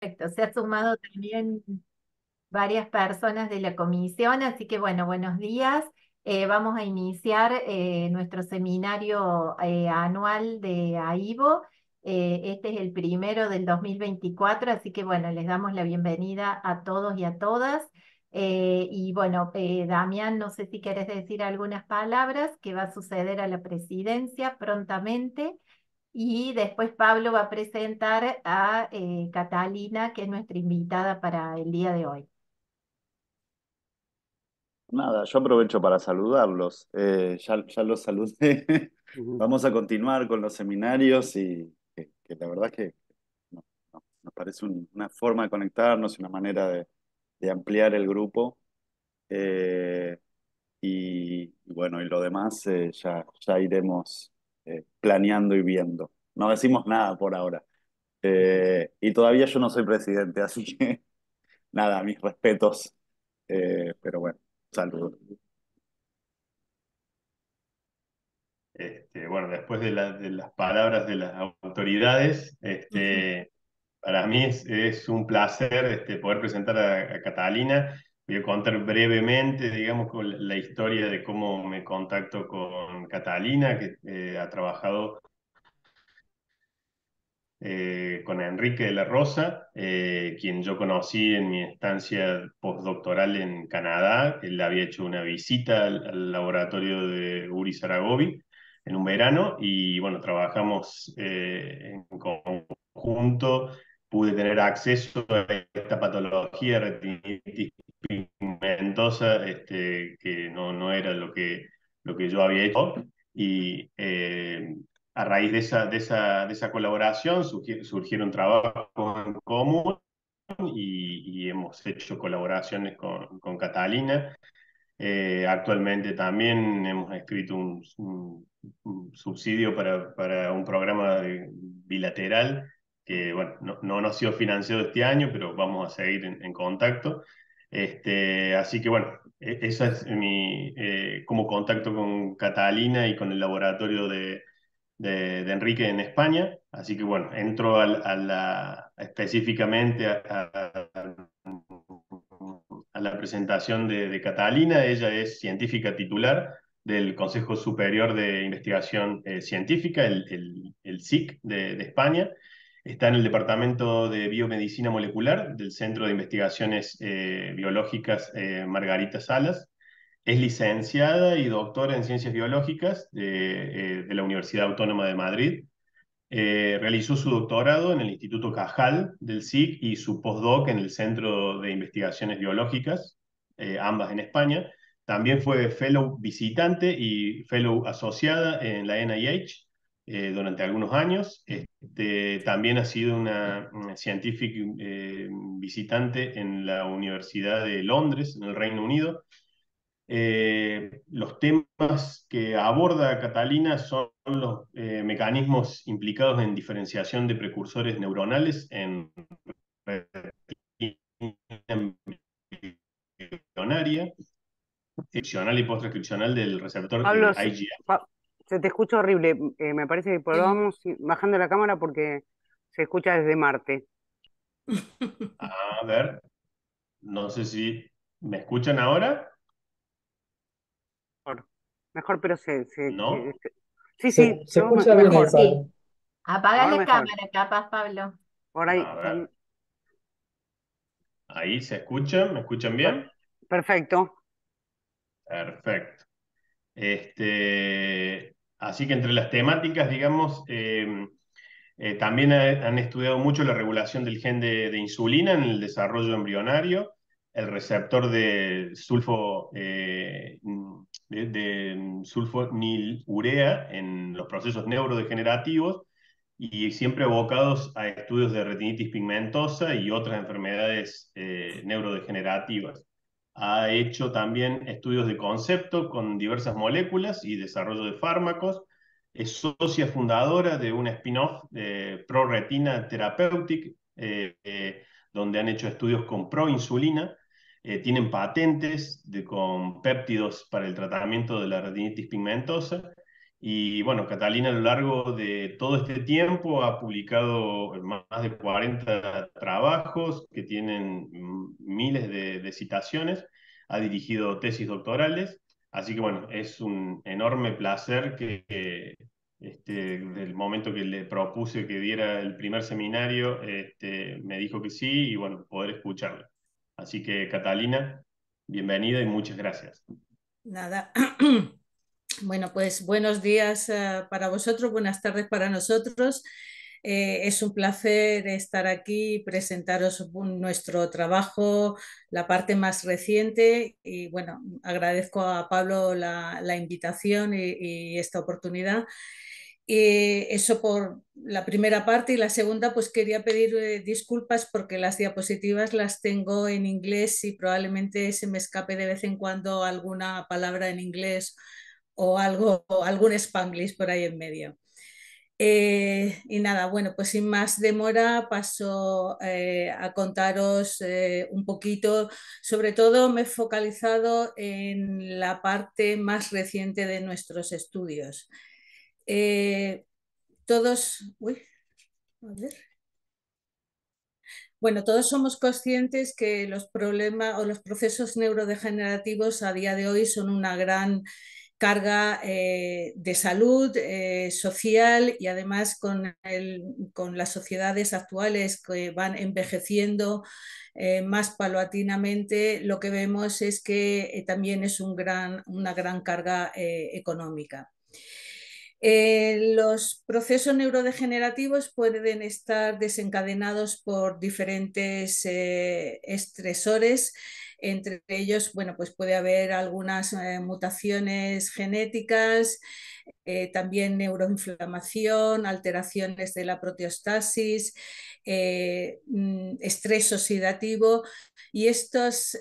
Perfecto, se ha sumado también varias personas de la comisión, así que bueno, buenos días. Eh, vamos a iniciar eh, nuestro seminario eh, anual de AIBO. este es el primero del 2024, así que bueno, les damos la bienvenida a todos y a todas. y bueno, Damián, no sé si quieres decir algunas palabras que va a suceder a la presidencia prontamente. Y después Pablo va a presentar a eh, Catalina, que es nuestra invitada para el día de hoy. Nada, yo aprovecho para saludarlos. Eh, ya, los saludé. Vamos a continuar con los seminarios y que, la verdad que nos parece una forma de conectarnos, una manera de, ampliar el grupo. Eh, y, bueno, y lo demás ya, ya iremos eh, planeando y viendo. No decimos nada por ahora. Eh, y todavía yo no soy presidente, así que nada, mis respetos. Eh, pero bueno, saludos. Este, bueno, después de, las palabras de las autoridades, este, para mí es, un placer este, poder presentar a Catalina. Voy a contar brevemente, digamos, la historia de cómo me contacto con Catalina, que eh, ha trabajado eh, con Enrique de la Rosa, eh, quien yo conocí en mi estancia postdoctoral en Canadá. Él había hecho una visita al, laboratorio de Uri Saragobi en un verano y bueno, trabajamos en conjunto pude tener acceso a esta patología retinitis pigmentosa, este, que no, no era lo que, lo que yo había hecho. Y eh, a raíz de esa, de esa, de esa colaboración surgieron trabajos en común y, y hemos hecho colaboraciones con, con Catalina. Eh, actualmente también hemos escrito un, subsidio para, para, un programa bilateral que bueno, no, no, ha sido financiado este año, pero vamos a seguir en, contacto. Este, así que bueno, e-, eso es mi, eh, como contacto con Catalina y con el laboratorio de, Enrique en España. Así que bueno, entro específicamente a, la presentación de, Catalina. Ella es científica titular del Consejo Superior de Investigación eh, Científica, el, SIC de, España, Está en el Departamento de Biomedicina Molecular del Centro de Investigaciones eh, Biológicas eh, Margarita Salas. Es licenciada y doctora en Ciencias Biológicas de, eh, de la Universidad Autónoma de Madrid. realizó su doctorado en el Instituto Cajal del SIC y su postdoc en el Centro de Investigaciones Biológicas, ambas en España. También fue fellow visitante y fellow asociada en la NIH eh, durante algunos años. Este, también ha sido una, científica eh, visitante en la Universidad de Londres, en el Reino Unido. Eh, los temas que aborda Catalina son los mecanismos implicados en diferenciación de precursores neuronales en embrionaria, y post-prescripcional del receptor te escucho horrible. Eh, me parece que probamos bajando la cámara porque se escucha desde Marte. A ver, no sé si me escuchan ahora. Mejor, pero sí sí, sí, se, escucha mejor. Apaga la cámara, capaz, Pablo. Por ahí. Ahí se escuchan, ¿me escuchan bien? Perfecto. Perfecto. Este, Así que entre las temáticas, digamos, em, eh, también han estudiado mucho la regulación del gen de, insulina en el desarrollo embrionario, el receptor de eh, de sulfonilurea en los procesos neurodegenerativos y siempre abocados a estudios de retinitis pigmentosa y otras enfermedades eh, neurodegenerativas ha hecho también estudios de concepto con diversas moléculas y desarrollo de fármacos. Es socia fundadora de un spin-off de Retina Therapeutic, eh, eh, donde han hecho estudios con proinsulina. Eh, tienen patentes con péptidos para el tratamiento de la retinitis pigmentosa y bueno, Catalina a lo largo de todo este tiempo ha publicado más de 40 trabajos que tienen mm, miles de, citaciones, ha dirigido tesis doctorales, así que bueno, es un enorme placer que, este, el momento que le propuse que diera el primer seminario, este, me dijo que sí y bueno, poder escucharla. Así que Catalina, bienvenida y muchas gracias. Nada. Bueno, pues buenos días eh, para vosotros, buenas tardes para nosotros. Eh, es un placer estar aquí y presentaros nuestro trabajo, la parte más reciente. Y bueno, agradezco a Pablo la, invitación y, esta oportunidad. Y eh, eso por la primera parte y la segunda, pues quería pedir disculpas porque las diapositivas las tengo en inglés y probablemente se me escape de vez en cuando alguna palabra en inglés o algo, algún spanglish por ahí en medio. Eh, y nada, bueno, pues sin más demora paso eh, a contaros eh, un poquito, sobre todo me he focalizado en la parte más reciente de nuestros estudios. todos, Bueno, todos somos conscientes que los problemas o los procesos neurodegenerativos a día de hoy son una gran carga eh, de salud eh, social y además con, las sociedades actuales que van envejeciendo eh, más paulatinamente, lo que vemos es que también es un gran, una gran carga económica. los procesos neurodegenerativos pueden estar desencadenados por diferentes estresores entre ellos, bueno, pues puede haber algunas eh, mutaciones genéticas, eh, también neuroinflamación, alteraciones de la proteostasis, eh, mm, estrés oxidativo y estos...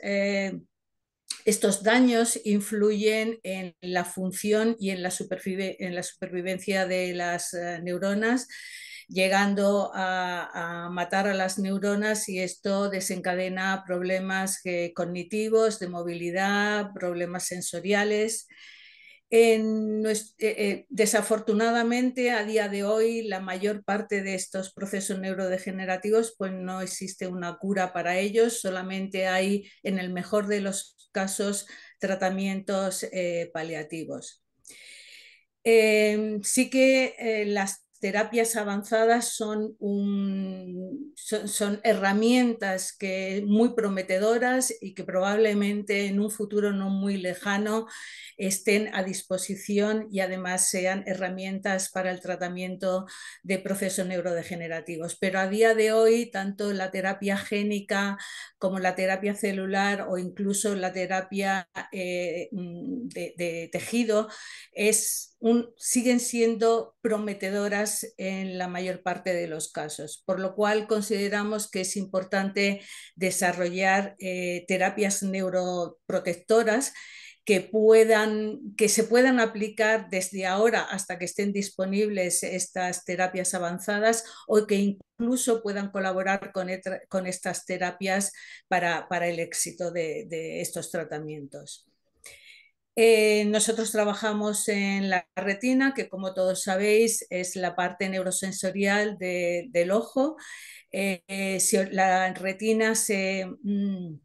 Estos daños influyen en la función y en la supervivencia de las neuronas llegando a, matar a las neuronas y esto desencadena problemas eh, cognitivos, de movilidad, problemas sensoriales. Eh, eh, desafortunadamente, a día de hoy, la mayor parte de estos procesos neurodegenerativos, pues no existe una cura para ellos, solamente hay, en el mejor de los casos, tratamientos paliativos. Em, sí que las terapias avanzadas son, son, herramientas que muy prometedoras y que probablemente en un futuro no muy lejano estén a disposición y además sean herramientas para el tratamiento de procesos neurodegenerativos. Pero a día de hoy, tanto la terapia génica como la terapia celular o incluso la terapia eh, de tejido es siguen siendo prometedoras en la mayor parte de los casos, por lo cual consideramos que es importante desarrollar eh, terapias neuroprotectoras que, que se puedan aplicar desde ahora hasta que estén disponibles estas terapias avanzadas o que incluso puedan colaborar con, estas terapias para, el éxito de estos tratamientos. Eh, nosotros trabajamos en la retina, que como todos sabéis es la parte neurosensorial del ojo. Eh, eh, si la retina se... Mm,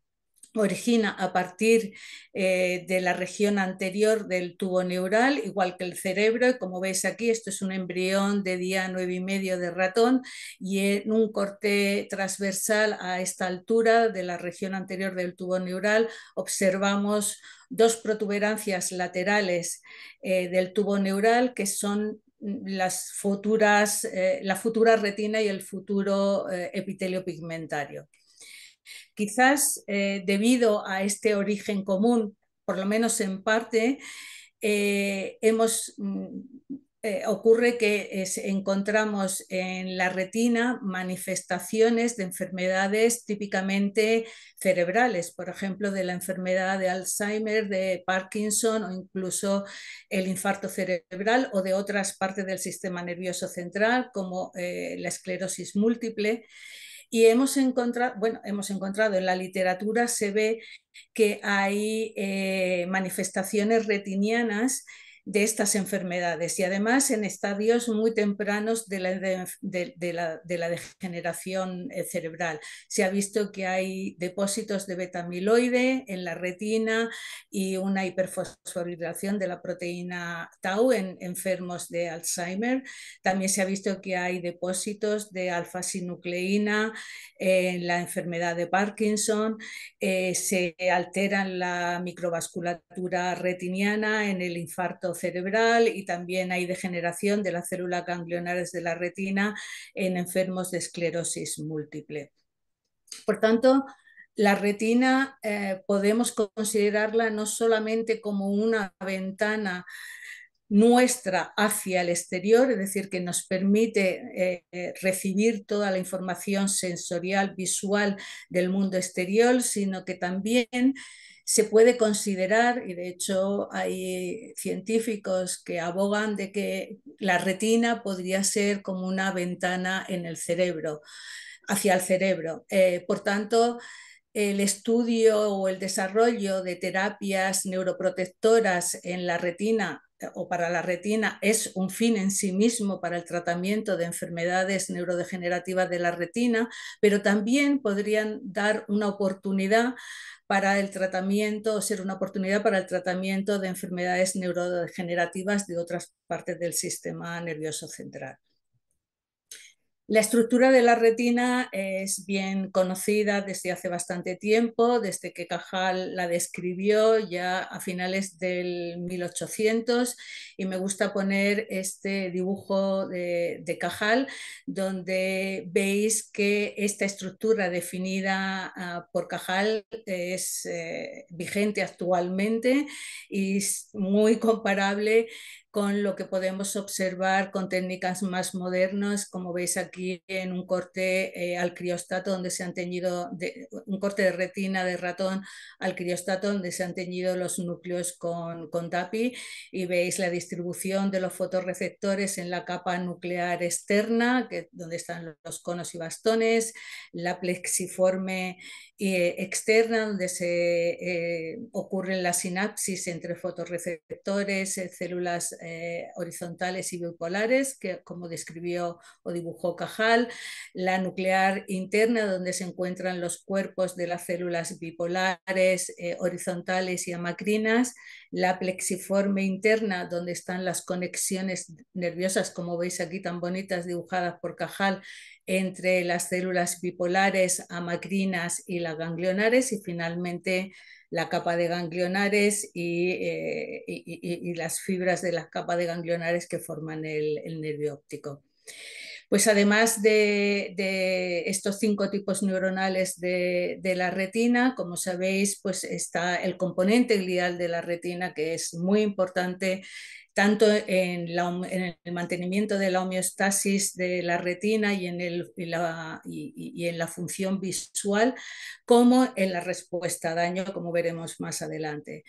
origina a partir eh, de la región anterior del tubo neural, igual que el cerebro. Y como veis aquí, esto es un embrión de día nueve y medio de ratón y en un corte transversal a esta altura de la región anterior del tubo neural observamos dos protuberancias laterales eh, del tubo neural que son las futuras, eh, la futura retina y el futuro epitelio pigmentario. Quizás eh, debido a este origen común, por lo menos en parte, eh, mm, eh, ocurre que encontramos en la retina manifestaciones de enfermedades típicamente cerebrales, por ejemplo, de la enfermedad de Alzheimer, de Parkinson o incluso el infarto cerebral o de otras partes del sistema nervioso central como la esclerosis múltiple. Y hemos encontrado, bueno, hemos encontrado en la literatura se ve que hay eh, manifestaciones retinianas de estas enfermedades y además en estadios muy tempranos de la, de, la, degeneración eh, cerebral. Se ha visto que hay depósitos de betamiloide en la retina y una hiperfosforilación de la proteína tau en enfermos de Alzheimer. También se ha visto que hay depósitos de alfa-sinucleína en la enfermedad de Parkinson. Eh, se alteran la microvasculatura retiniana en el infarto cerebral y también hay degeneración de las células ganglionares de la retina en enfermos de esclerosis múltiple. Por tanto, la retina eh, podemos considerarla no solamente como una ventana nuestra hacia el exterior, es decir, que nos permite eh, recibir toda la información sensorial, visual del mundo exterior, sino que también se puede considerar, y de hecho hay científicos que abogan de que la retina podría ser como una ventana en el cerebro, hacia el cerebro. Eh, por tanto, el estudio o el desarrollo de terapias neuroprotectoras en la retina eh, o para la retina es un fin en sí mismo para el tratamiento de enfermedades neurodegenerativas de la retina, pero también podrían dar una oportunidad para el tratamiento, ser una oportunidad para el tratamiento de enfermedades neurodegenerativas de otras partes del sistema nervioso central. La estructura de la retina es bien conocida desde hace bastante tiempo, desde que Cajal la describió ya a finales del 1800 y me gusta poner este dibujo de, Cajal donde veis que esta estructura definida ah, por Cajal es eh, vigente actualmente y es muy comparable con lo que podemos observar con técnicas más modernas, como veis aquí en un corte eh, al criostato donde se han teñido, de, un corte de retina de ratón al criostato donde se han teñido los núcleos con, TAPI y veis la distribución de los fotorreceptores en la capa nuclear externa, donde están los conos y bastones, la plexiforme eh, externa donde se eh, ocurren las sinapsis entre fotorreceptores, células eh, horizontales y bipolares, que, como describió o dibujó Cajal, la nuclear interna, donde se encuentran los cuerpos de las células bipolares, eh, horizontales y amacrinas, la plexiforme interna, donde están las conexiones nerviosas, como veis aquí tan bonitas dibujadas por Cajal, entre las células bipolares, amacrinas y las ganglionares, y finalmente la capa de ganglionares y, eh, las fibras de la capa de ganglionares que forman el, nervio óptico. Pues además de, estos cinco tipos neuronales de, de, la retina, como sabéis, pues está el componente glial de la retina, que es muy importante tanto en, el mantenimiento de la homeostasis de la retina y en, la, en la función visual, como en la respuesta a daño, como veremos más adelante.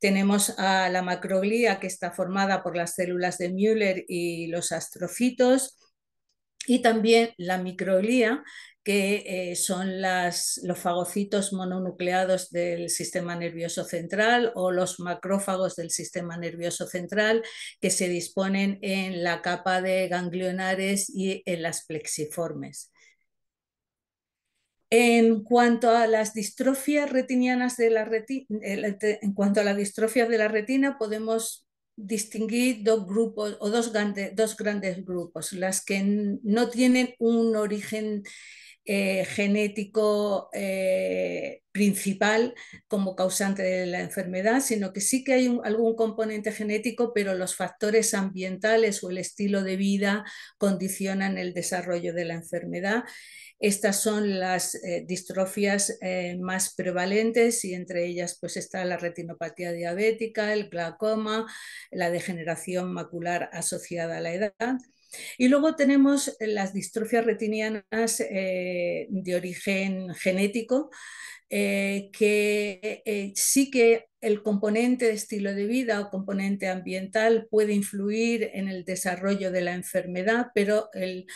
Tenemos a la macroglía, que está formada por las células de Müller y los astrofitos, y también la microglía, que eh, son los fagocitos mononucleados del sistema nervioso central o los macrófagos del sistema nervioso central que se disponen en la capa de ganglionares y en las plexiformes. En cuanto a las distrofias retinianas de eh, en cuanto a la distrofia de la retina, podemos distinguir dos grupos o dos, dos grandes grupos, las que no tienen un origen eh, genético eh, principal como causante de la enfermedad, sino que sí que hay algún componente genético, pero los factores ambientales o el estilo de vida condicionan el desarrollo de la enfermedad. Estas son las eh, distrofias eh, más prevalentes y entre ellas pues está la retinopatía diabética, el glaucoma, la degeneración macular asociada a la edad. Y luego tenemos eh, las distrofias retinianas de origen genético, que sí que el componente de estilo de vida o componente ambiental puede influir en el desarrollo de la enfermedad, pero el,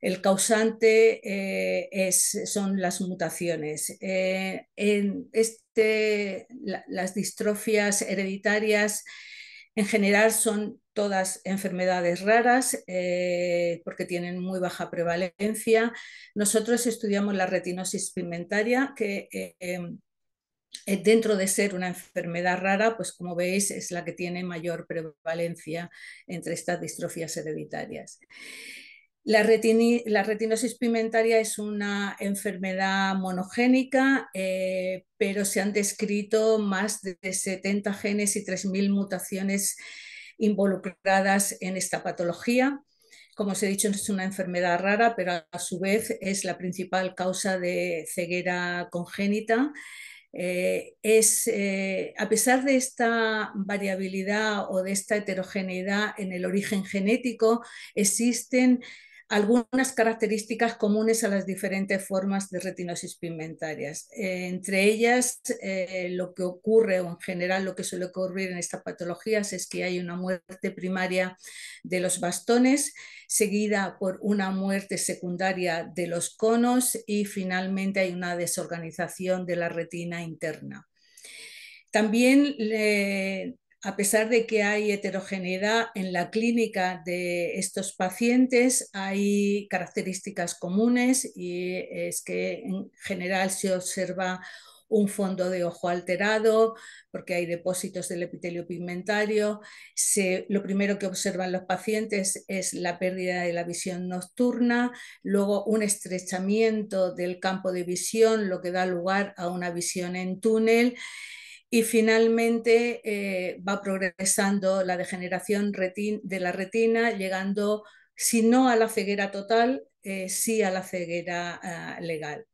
el causante eh, es, son las mutaciones. Eh, en este, las distrofias hereditarias en general son todas enfermedades raras eh, porque tienen muy baja prevalencia. Nosotros estudiamos la retinosis pigmentaria que dentro de ser una enfermedad rara, pues como veis es la que tiene mayor prevalencia entre estas distrofias hereditarias. La, retinosis pigmentaria es una enfermedad monogénica, eh, pero se han descrito más de 70 genes y 3.000 mutaciones involucradas en esta patología. Como os he dicho, es una enfermedad rara, pero a su vez es la principal causa de ceguera congénita. Eh, es, eh, a pesar de esta variabilidad o de esta heterogeneidad en el origen genético, existen algunas características comunes a las diferentes formas de retinosis pigmentarias. Eh, entre ellas, eh, lo que ocurre o en general lo que suele ocurrir en estas patologías es que hay una muerte primaria de los bastones, seguida por una muerte secundaria de los conos y finalmente hay una desorganización de la retina interna. También eh, a pesar de que hay heterogeneidad en la clínica de estos pacientes, hay características comunes y es que en general se observa un fondo de ojo alterado, porque hay depósitos del epitelio pigmentario. lo primero que observan los pacientes es la pérdida de la visión nocturna, luego un estrechamiento del campo de visión, lo que da lugar a una visión en túnel y finalmente eh, va progresando la degeneración de la retina, llegando, si no a la ceguera total, eh, sí a la ceguera ah, legal.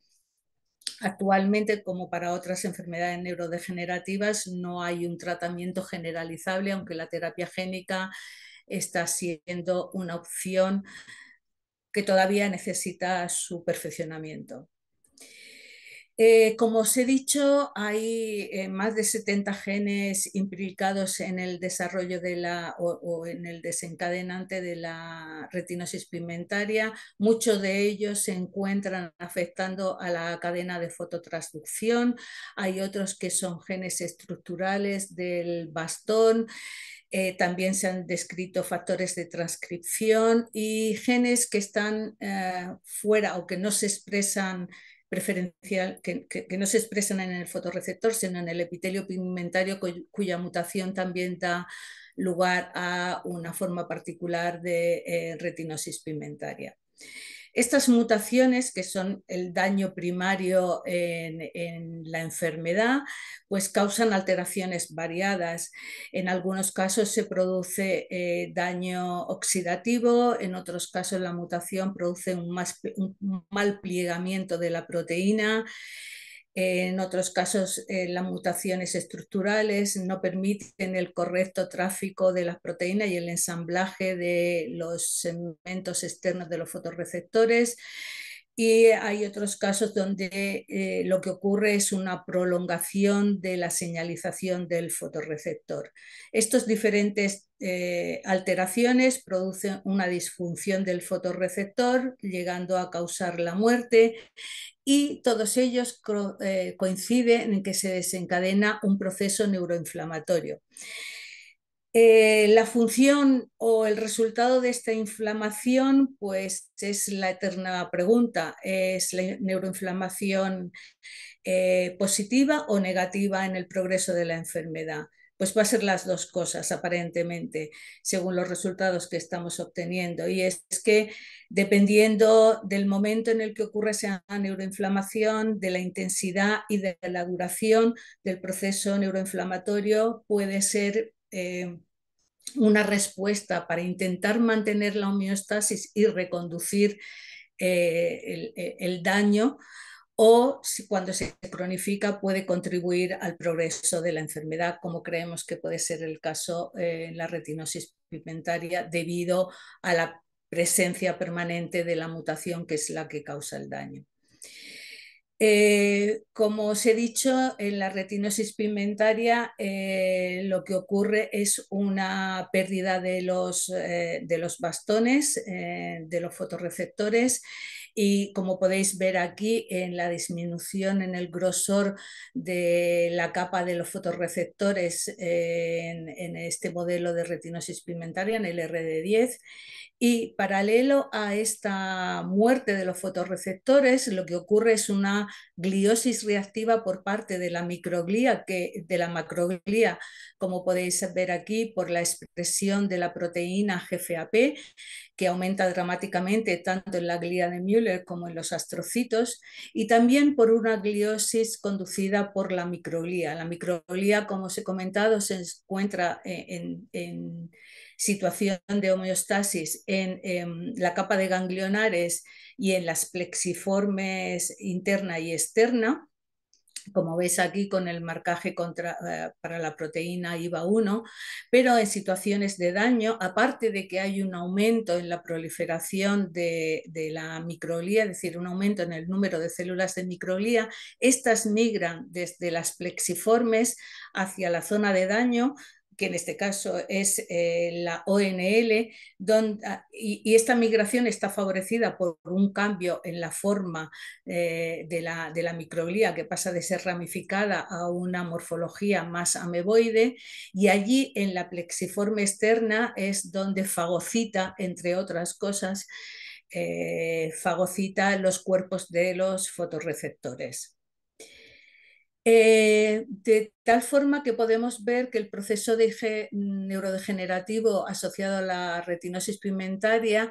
Actualmente, como para otras enfermedades neurodegenerativas, no hay un tratamiento generalizable, aunque la terapia génica está siendo una opción que todavía necesita su perfeccionamiento. Eh, como os he dicho, hay eh, más de 70 genes implicados en el desarrollo de la, o, en el desencadenante de la retinosis pigmentaria. Muchos de ellos se encuentran afectando a la cadena de fototransducción. Hay otros que son genes estructurales del bastón. Eh, también se han descrito factores de transcripción y genes que están fuera o que no se expresan preferencial que, no se expresan en el fotorreceptor, sino en el epitelio pigmentario cuya mutación también da lugar a una forma particular de eh, retinosis pigmentaria. Estas mutaciones, que son el daño primario en, la enfermedad, pues causan alteraciones variadas. En algunos casos se produce eh, daño oxidativo, en otros casos la mutación produce un, mal pliegamiento de la proteína en otros casos, eh, las mutaciones estructurales no permiten el correcto tráfico de las proteínas y el ensamblaje de los segmentos externos de los fotorreceptores y hay otros casos donde eh, lo que ocurre es una prolongación de la señalización del fotorreceptor. Estas diferentes eh, alteraciones producen una disfunción del fotorreceptor, llegando a causar la muerte, y todos ellos eh, coinciden en que se desencadena un proceso neuroinflamatorio. Eh, la función o el resultado de esta inflamación, pues es la eterna pregunta, es la neuroinflamación eh, positiva o negativa en el progreso de la enfermedad. Pues va a ser las dos cosas, aparentemente, según los resultados que estamos obteniendo. Y es que dependiendo del momento en el que ocurre esa neuroinflamación, de la intensidad y de la duración del proceso neuroinflamatorio, puede ser eh, una respuesta para intentar mantener la homeostasis y reconducir eh, eh, el, daño o si, cuando se cronifica puede contribuir al progreso de la enfermedad, como creemos que puede ser el caso en la retinosis pigmentaria debido a la presencia permanente de la mutación que es la que causa el daño. Eh, como os he dicho, en la retinosis pigmentaria eh, lo que ocurre es una pérdida de los, eh, de los bastones, de los fotorreceptores y como podéis ver aquí en la disminución en el grosor de la capa de los fotorreceptores en, en este modelo de retinosis pigmentaria, en el RD10, y paralelo a esta muerte de los fotorreceptores, lo que ocurre es una gliosis reactiva por parte de la microglía, que, de la macroglía, como podéis ver aquí, por la expresión de la proteína GFAP, que aumenta dramáticamente tanto en la glía de Müller como en los astrocitos, y también por una gliosis conducida por la microglía. La microglía, como os he comentado, se encuentra eh, en situación de homeostasis en, la capa de ganglionares y en las plexiformes interna y externa, como veis aquí con el marcaje contra, eh, para la proteína IVA1, pero en situaciones de daño, aparte de que hay un aumento en la proliferación de, de la microglía, es decir, un aumento en el número de células de microglía, estas migran desde las plexiformes hacia la zona de daño, que en este caso es eh, la ONL, ah, y, esta migración está favorecida por un cambio en la forma eh, de, la, de, microglía que pasa de ser ramificada a una morfología más ameboide, y allí en la plexiforme externa es donde fagocita, entre otras cosas, eh, fagocita los cuerpos de los fotorreceptores. Eh, de tal forma que podemos ver que el proceso de neurodegenerativo asociado a la retinosis pigmentaria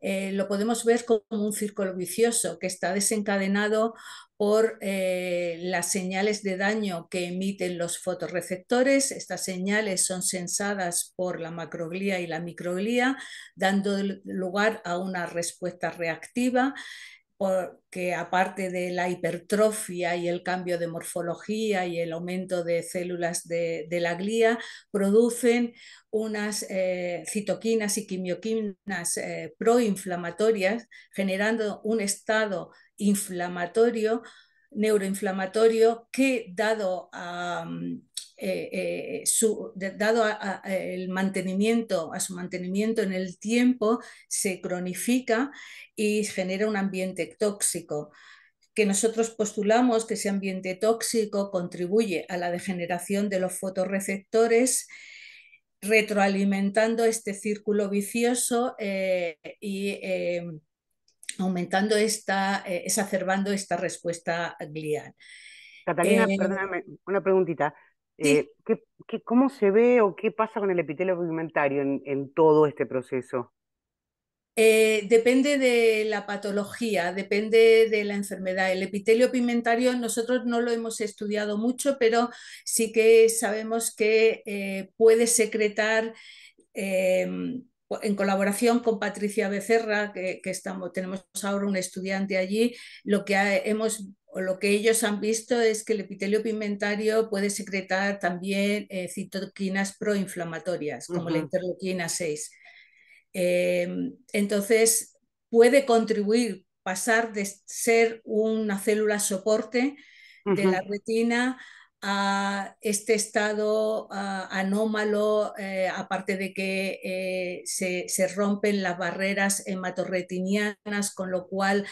eh, lo podemos ver como un círculo vicioso que está desencadenado por eh, las señales de daño que emiten los fotorreceptores. Estas señales son sensadas por la macroglía y la microglía, dando lugar a una respuesta reactiva porque aparte de la hipertrofia y el cambio de morfología y el aumento de células de, la glía, producen unas eh, citoquinas y quimioquinas eh, proinflamatorias, generando un estado inflamatorio, neuroinflamatorio, que dado a, mm, eh, eh, dado a, el mantenimiento, a su mantenimiento en el tiempo, se cronifica y genera un ambiente tóxico que nosotros postulamos que ese ambiente tóxico contribuye a la degeneración de los fotorreceptores, retroalimentando este círculo vicioso eh, y aumentando esta, exacerbando esta respuesta glial. Catalina, perdóname, una preguntita. Eh, cómo se ve o qué pasa con el epitelio pigmentario en, todo este proceso? Eh, depende de la patología, depende de la enfermedad. El epitelio pigmentario nosotros no lo hemos estudiado mucho, pero sí que sabemos que eh, puede secretar em, en colaboración con Patricia Becerra, que, estamos, tenemos ahora un estudiante allí, lo que hemos o lo que ellos han visto es que el epitelio pigmentario puede secretar también eh, citoquinas proinflamatorias, como la interleuquina 6. Em, entonces, puede contribuir, pasar de ser una célula soporte de la retina a este estado anómalo, eh, aparte de que eh, se, rompen las barreras hematorretinianas, con lo cual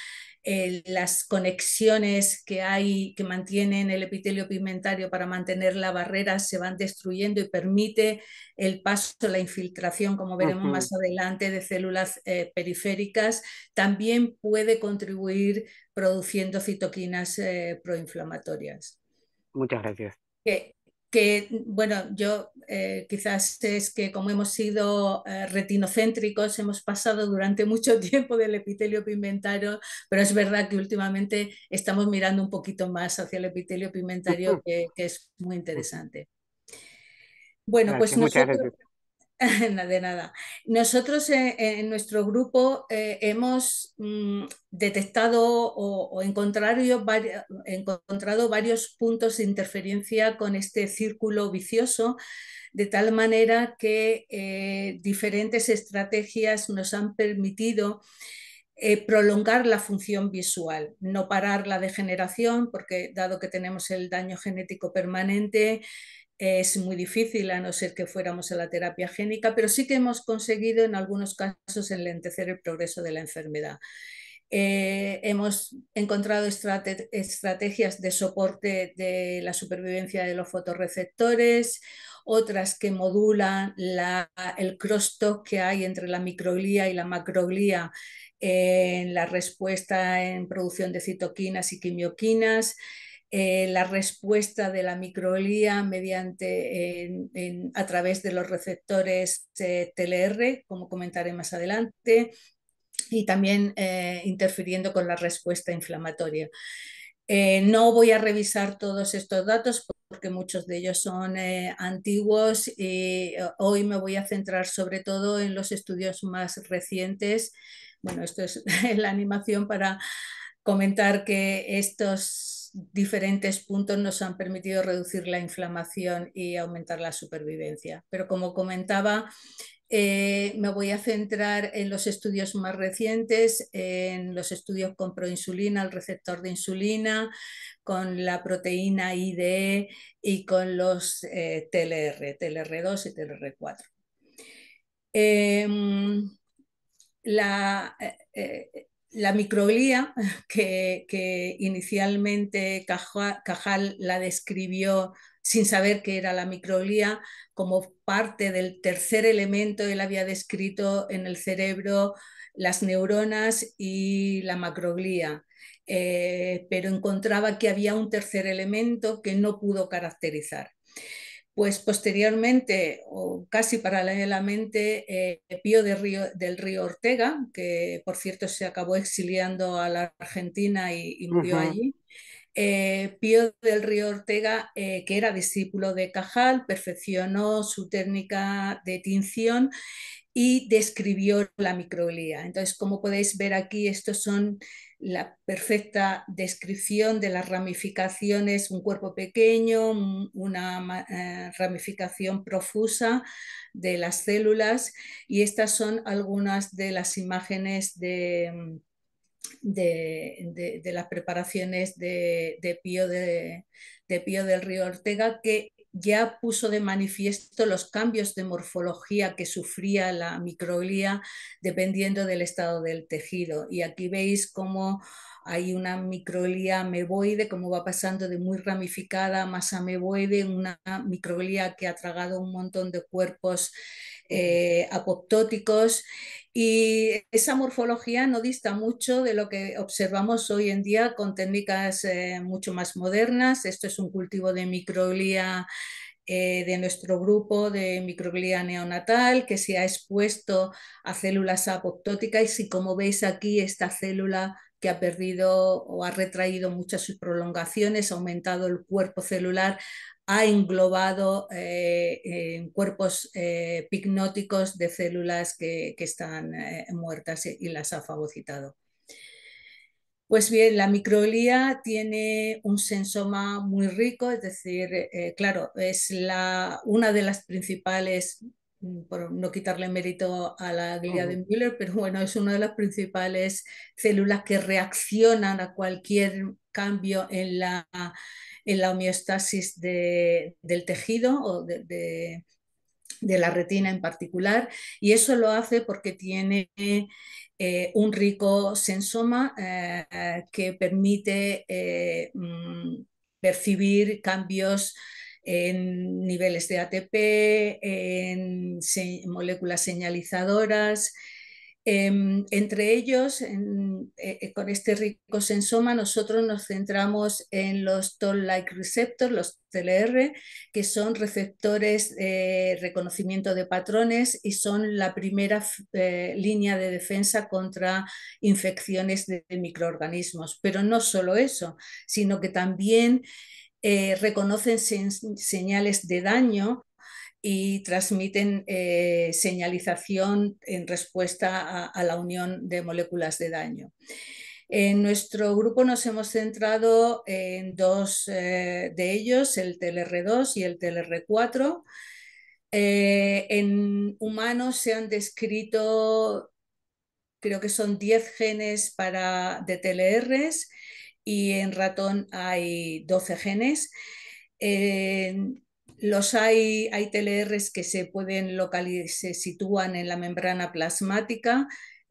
eh, las conexiones que hay, que mantienen el epitelio pigmentario para mantener la barrera, se van destruyendo y permite el paso, la infiltración, como veremos más adelante, de células periféricas. También puede contribuir produciendo citoquinas proinflamatorias. Muchas gracias. Que, bueno, yo eh, quizás es que como hemos sido eh, retinocéntricos, hemos pasado durante mucho tiempo del epitelio pigmentario, pero es verdad que últimamente estamos mirando un poquito más hacia el epitelio pigmentario, que, es muy interesante. Bueno, pues nosotros, de nada. Nosotros eh, en, nuestro grupo eh, hemos mm, detectado o, encontrado, varios, encontrado varios puntos de interferencia con este círculo vicioso, de tal manera que eh, diferentes estrategias nos han permitido prolongar la función visual, no parar la degeneración, porque dado que tenemos el daño genético permanente, es muy difícil a no ser que fuéramos a la terapia génica, pero sí que hemos conseguido en algunos casos enlentecer el progreso de la enfermedad. Eh, hemos encontrado estrategias de soporte de la supervivencia de los fotorreceptores, otras que modulan la, el crosstalk que hay entre la microglía y la macroglía en la respuesta en producción de citoquinas y quimioquinas. Eh, la respuesta de la microglía mediante, a través de los receptores eh, TLR, como comentaré más adelante, y también eh, interfiriendo con la respuesta inflamatoria. no voy a revisar todos estos datos porque muchos de ellos son antiguos y hoy me voy a centrar sobre todo en los estudios más recientes. Bueno, esto es la animación para comentar que estos diferentes puntos nos han permitido reducir la inflamación y aumentar la supervivencia. Pero como comentaba, eh, me voy a centrar en los estudios más recientes, en los estudios con proinsulina, el receptor de insulina, con la proteína IDE y con los eh, TLR, TLR2 y TLR4. Em, la, eh, la microglía que, inicialmente Cajal, la describió sin saber que era la microglía, como parte del tercer elemento, él había descrito en el cerebro las neuronas y la macroglía, eh, pero encontraba que había un tercer elemento que no pudo caracterizar pues posteriormente, o casi paralelamente, eh, Pío Río, del Río Ortega, que por cierto se acabó exiliando a la Argentina y, murió allí, eh, Pío del Río Ortega, eh, que era discípulo de Cajal, perfeccionó su técnica de tinción y describió la microglía. Entonces, como podéis ver aquí, estos son la perfecta descripción de las ramificaciones, un cuerpo pequeño, una eh, ramificación profusa de las células y estas son algunas de las imágenes de, mm, de, las preparaciones de, Pío de del Río Ortega que ya puso de manifiesto los cambios de morfología que sufría la microglía dependiendo del estado del tejido. Y aquí veis cómo hay una microglía meboide, cómo va pasando de muy ramificada a más ameboide, una microglía que ha tragado un montón de cuerpos eh, apoptóticos. Y esa morfología no dista mucho de lo que observamos hoy en día con técnicas eh, mucho más modernas. Esto es un cultivo de microglía eh, de nuestro grupo de microglía neonatal que se ha expuesto a células apoptóticas y como veis aquí esta célula que ha perdido o ha retraído muchas sus prolongaciones, ha aumentado el cuerpo celular, ha englobado eh, en cuerpos eh, pignóticos de células que, están eh, muertas y, las ha fagocitado. Pues bien, la microglía tiene un sensoma muy rico, es decir, claro, es la, una de las principales, mm, por no quitarle mérito a la glía de Müller, pero bueno, es una de las principales células que reaccionan a cualquier cambio en la, en la homeostasis del tejido o de, la retina en particular, y eso lo hace porque tiene eh, un rico sensoma eh, que permite eh, mm, percibir cambios en niveles de ATP, en moléculas señalizadoras, Em, entre ellos, eh, eh, con este rico nosotros nos centramos en los toll-like receptors, los TLR, que son receptores de reconocimiento de patrones y son la primera eh, línea de defensa contra infecciones de, microorganismos. Pero no solo eso, sino que también reconocen señales de daño y transmiten eh, señalización en respuesta a, la unión de moléculas de daño. En nuestro grupo nos hemos centrado en dos eh, de ellos, el TLR2 y el TLR4. Eh, en humanos se han descrito, creo que son 10 genes para, de TLRs y en ratón hay 12 genes hay, TLRs que se pueden se sitúan en la membrana plasmática,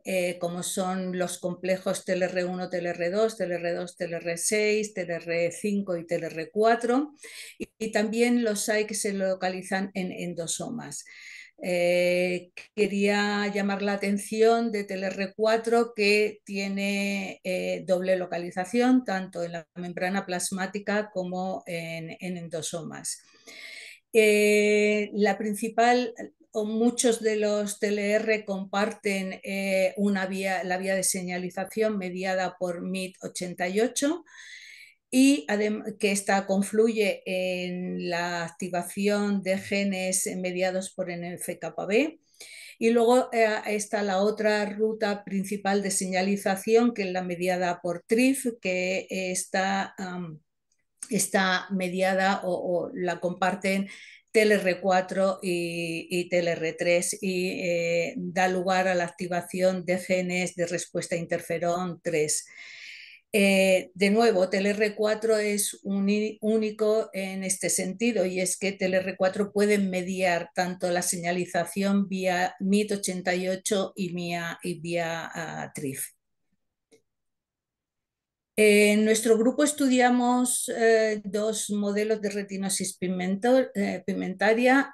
eh, como son los complejos TLR1, TLR2, TLR2, TLR6, TLR5 y TLR4, y, y también los hay que se localizan en endosomas. Eh, quería llamar la atención de tlr 4 que tiene eh, doble localización, tanto en la membrana plasmática como en, endosomas. Eh, la principal, o muchos de los TLR comparten la vía de señalización mediada por MIT88 y que esta confluye en la activación de genes mediados por NFKB Y luego eh, está la otra ruta principal de señalización, que es la mediada por TRIF, que está, está mediada o, la comparten TLR4 y, y TLR3 y eh, da lugar a la activación de genes de respuesta interferón 3. Eh, de nuevo, TLR4 es único en este sentido y es que TLR4 puede mediar tanto la señalización vía MIT88 y vía, y vía ah, TRIF. en nuestro grupo estudiamos eh, dos modelos de retinosis eh, pigmentaria.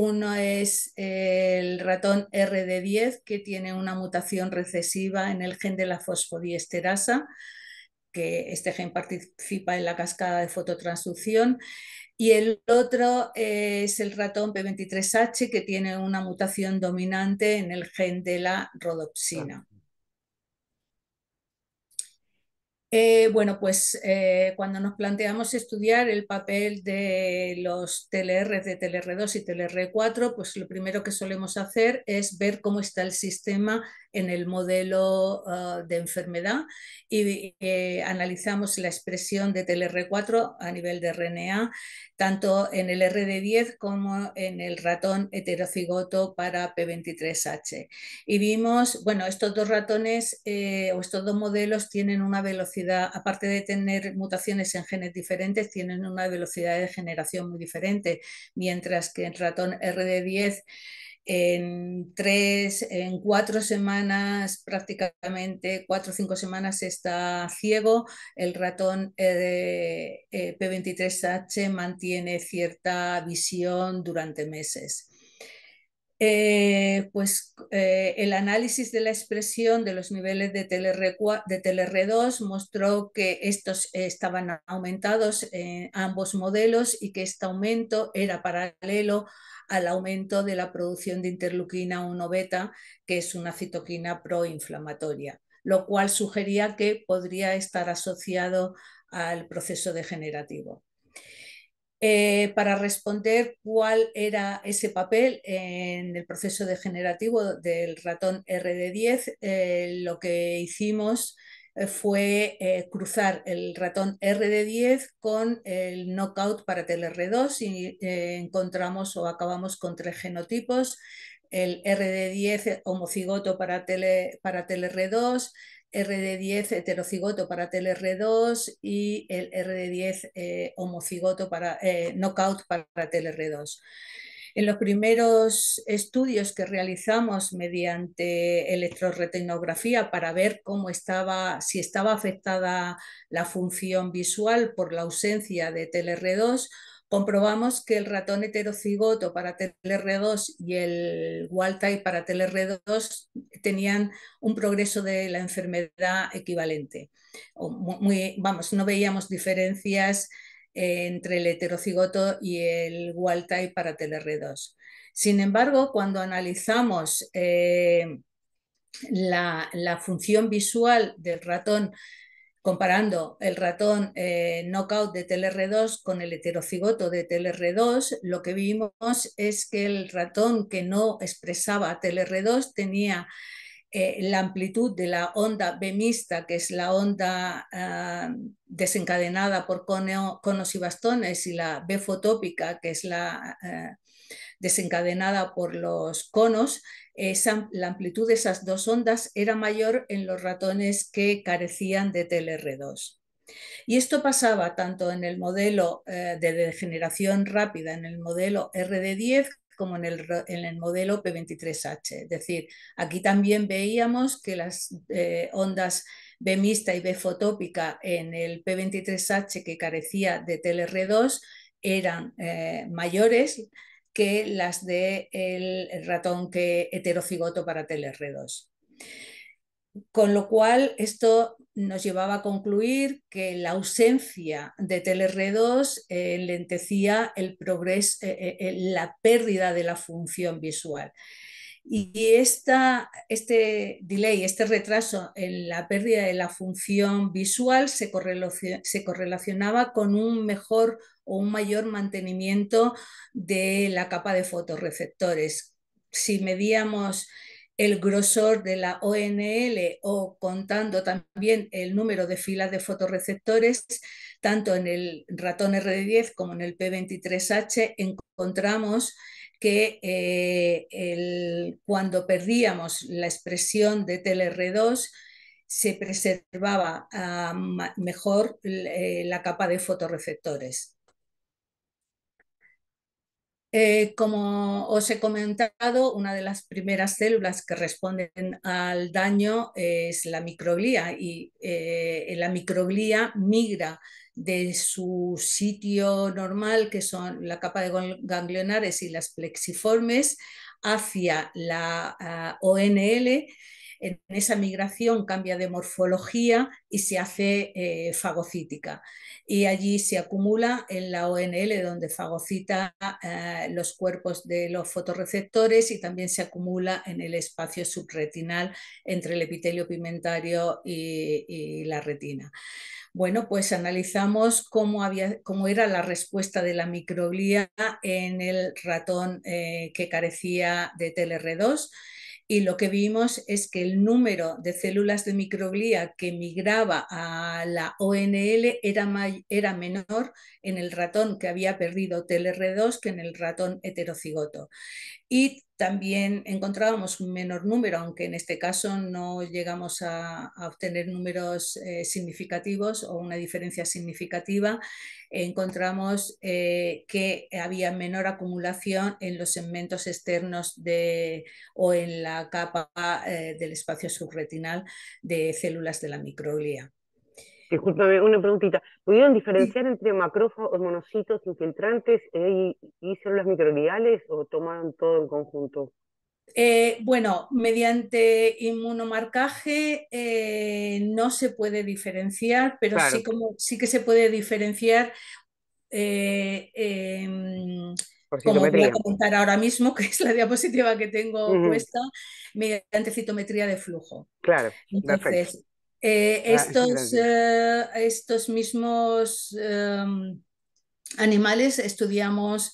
Uno es eh, el ratón RD10, que tiene una mutación recesiva en el gen de la fosfodiesterasa, que este gen participa en la cascada de fototransducción. Y el otro es el ratón P23H, que tiene una mutación dominante en el gen de la rodopsina. Eh, bueno, pues eh, cuando nos planteamos estudiar el papel de los TLR, de TLR2 y TLR4, pues lo primero que solemos hacer es ver cómo está el sistema en el modelo ah, de enfermedad y eh, analizamos la expresión de TLR4 a nivel de RNA, tanto en el RD10 como en el ratón heterocigoto para P23H. Y vimos, bueno, estos dos ratones eh, o estos dos modelos tienen una velocidad, aparte de tener mutaciones en genes diferentes, tienen una velocidad de generación muy diferente, mientras que el ratón RD10 en tres, en cuatro semanas, prácticamente cuatro o cinco semanas está ciego. El ratón P23H eh, eh, mantiene cierta visión durante meses. Eh, pues el análisis de la expresión de los niveles de, tlr de TLR2 mostró que estos estaban aumentados en ambos modelos y que este aumento era paralelo al aumento de la producción de interleuquina 1 beta, que es una citoquina proinflamatoria, lo cual sugería que podría estar asociado al proceso degenerativo. Eh, para responder cuál era ese papel en el proceso degenerativo del ratón RD10, eh, lo que hicimos eh, fue eh, cruzar el ratón RD10 con el knockout para TLR2 y eh, encontramos o acabamos con tres genotipos, el RD10 homocigoto para, para TLR2, RD10 heterocigoto para TLR2 y el RD10 homocigoto para knockout para TLR2. En los primeros estudios que realizamos mediante electroretinografía para ver cómo estaba, si estaba afectada la función visual por la ausencia de TLR2, comprobamos que el ratón heterocigoto para TLR2 y el wild para TLR2 tenían un progreso de la enfermedad equivalente. vamos, no veíamos diferencias entre el heterocigoto y el wild-type para TLR2. Sin embargo, cuando analizamos eh, la, función visual del ratón, comparando el ratón eh, knockout de TLR2 con el heterocigoto de TLR2, lo que vimos es que el ratón que no expresaba TLR2 tenía eh, la amplitud de la onda B mixta, que es la onda ah, desencadenada por conos y bastones, y la B fotópica, que es la ah, desencadenada por los conos, la amplitud de esas dos ondas era mayor en los ratones que carecían de TLR2. Y esto pasaba tanto en el modelo eh, de degeneración rápida, en el modelo RD10, como en el, modelo P23H. Es decir, aquí también veíamos que las eh, ondas B mixta y B fotópica en el P23H que carecía de TLR2 eran eh, mayores que las del ratón que heterocigoto para TLR2. Con lo cual, esto nos llevaba a concluir que la ausencia de TLR2 eh, lentecía el eh, eh, la pérdida de la función visual. Y este delay, este retraso en la pérdida de la función visual se, se correlacionaba con un mejor o un mayor mantenimiento de la capa de fotorreceptores. Si medíamos el grosor de la ONL o contando también el número de filas de fotorreceptores, tanto en el ratón RD10 como en el P23H, encontramos que eh, cuando perdíamos la expresión de TLR2, se preservaba ah, mejor eh, la capa de fotorreceptores. Eh, como os he comentado, una de las primeras células que responden al daño es la microglía y eh, la microglía migra de su sitio normal, que son la capa de ganglionares y las plexiformes, hacia la ah, ONL en esa migración cambia de morfología y se hace eh, fagocítica. Y allí se acumula en la ONL, donde fagocita eh, los cuerpos de los fotorreceptores y también se acumula en el espacio subretinal entre el epitelio pigmentario y, la retina. Bueno, pues analizamos cómo, era la respuesta de la microglía en el ratón eh, que carecía de TLR2 y lo que vimos es que el número de células de microglía que migraba a la ONL era, era menor en el ratón que había perdido TLR2 que en el ratón heterocigoto y también encontrábamos un menor número, aunque en este caso no llegamos a, obtener números eh, significativos o una diferencia significativa, encontramos eh, que había menor acumulación en los segmentos externos de, o en la capa eh, del espacio subretinal de células de la microglía. Disculpame, una preguntita. ¿Pudieron diferenciar entre macrófagos, monocitos, infiltrantes e y, células microbiales o tomaron todo en conjunto? Eh, bueno, mediante inmunomarcaje eh, no se puede diferenciar, pero sí, como, sí que se puede diferenciar eh, em, como voy a comentar ahora mismo, que es la diapositiva que tengo puesta, mediante citometría de flujo. Claro. Entonces, eh, ah, eh, estos, mismos em, animales estudiamos,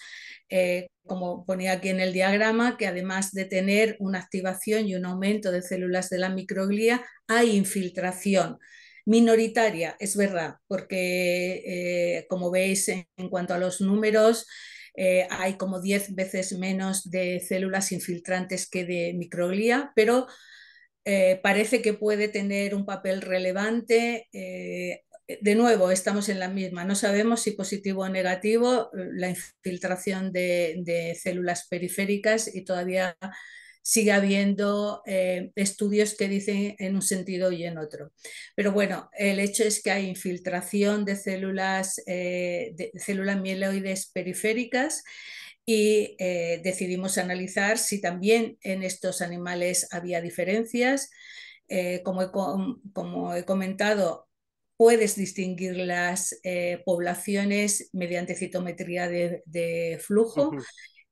eh, como ponía aquí en el diagrama, que además de tener una activación y un aumento de células de la microglía, hay infiltración minoritaria, es verdad, porque como veis en, cuanto a los números, hay como 10 veces menos de células infiltrantes que de microglía, pero eh, parece que puede tener un papel relevante. Eh, de nuevo, estamos en la misma. No sabemos si positivo o negativo, eh, la infiltración de, células periféricas y todavía sigue habiendo estudios que dicen en un sentido y en otro. Pero bueno, el hecho es que hay infiltración de células, de células mieloides periféricas y eh, decidimos analizar si también en estos animales había diferencias. Eh, como, he, comentado, puedes distinguir las eh, poblaciones mediante citometría de, flujo.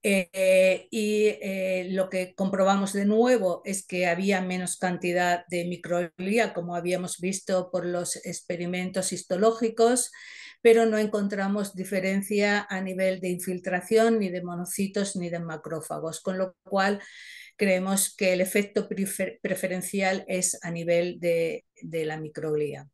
y lo que comprobamos de nuevo es que había menos cantidad de microglía, como habíamos visto por los experimentos histológicos pero no encontramos diferencia a nivel de infiltración ni de monocitos ni de macrófagos, con lo cual creemos que el efecto preferencial es a nivel de, de la microglía.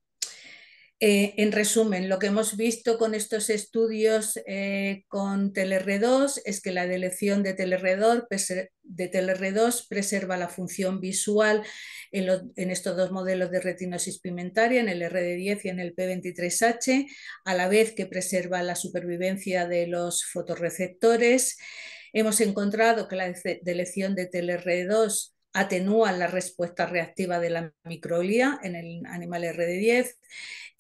Eh, en resumen, lo que hemos visto con estos estudios eh, con TLR2 es que la delección de TLR2, de 2 preserva la función visual en, estos dos modelos de retinosis pigmentaria, en el RD10 y en el P23H, a la vez que preserva la supervivencia de los fotorreceptores. Hemos encontrado que la delección de TLR2 atenúa la respuesta reactiva de la microglía en el animal RD10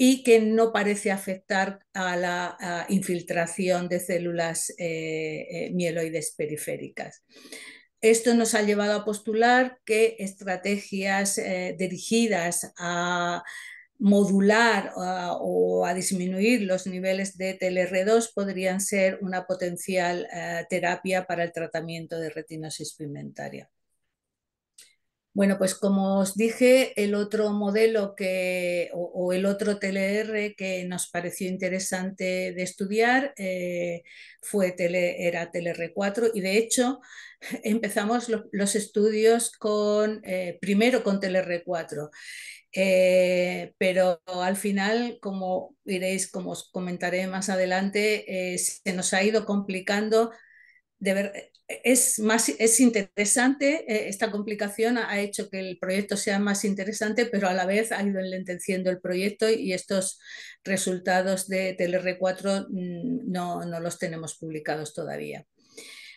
y que no parece afectar a la infiltración de células eh, eh, mieloides periféricas. Esto nos ha llevado a postular que estrategias eh, dirigidas a modular o a disminuir los niveles de TLR2 podrían ser una potencial terapia para el tratamiento de retinosis pigmentaria. Bueno, pues como os dije, el otro modelo que, o, el otro TLR que nos pareció interesante de estudiar eh, fue tele, era TLR4 y de hecho empezamos los estudios con, eh, primero con TLR4. Eh, pero al final, como diréis, como os comentaré más adelante, se nos ha ido complicando de ver, es, interesante, eh, esta complicación ha hecho que el proyecto sea más interesante, pero a la vez ha ido enlenteciendo el proyecto y estos resultados de TLR4 mm, no, los tenemos publicados todavía.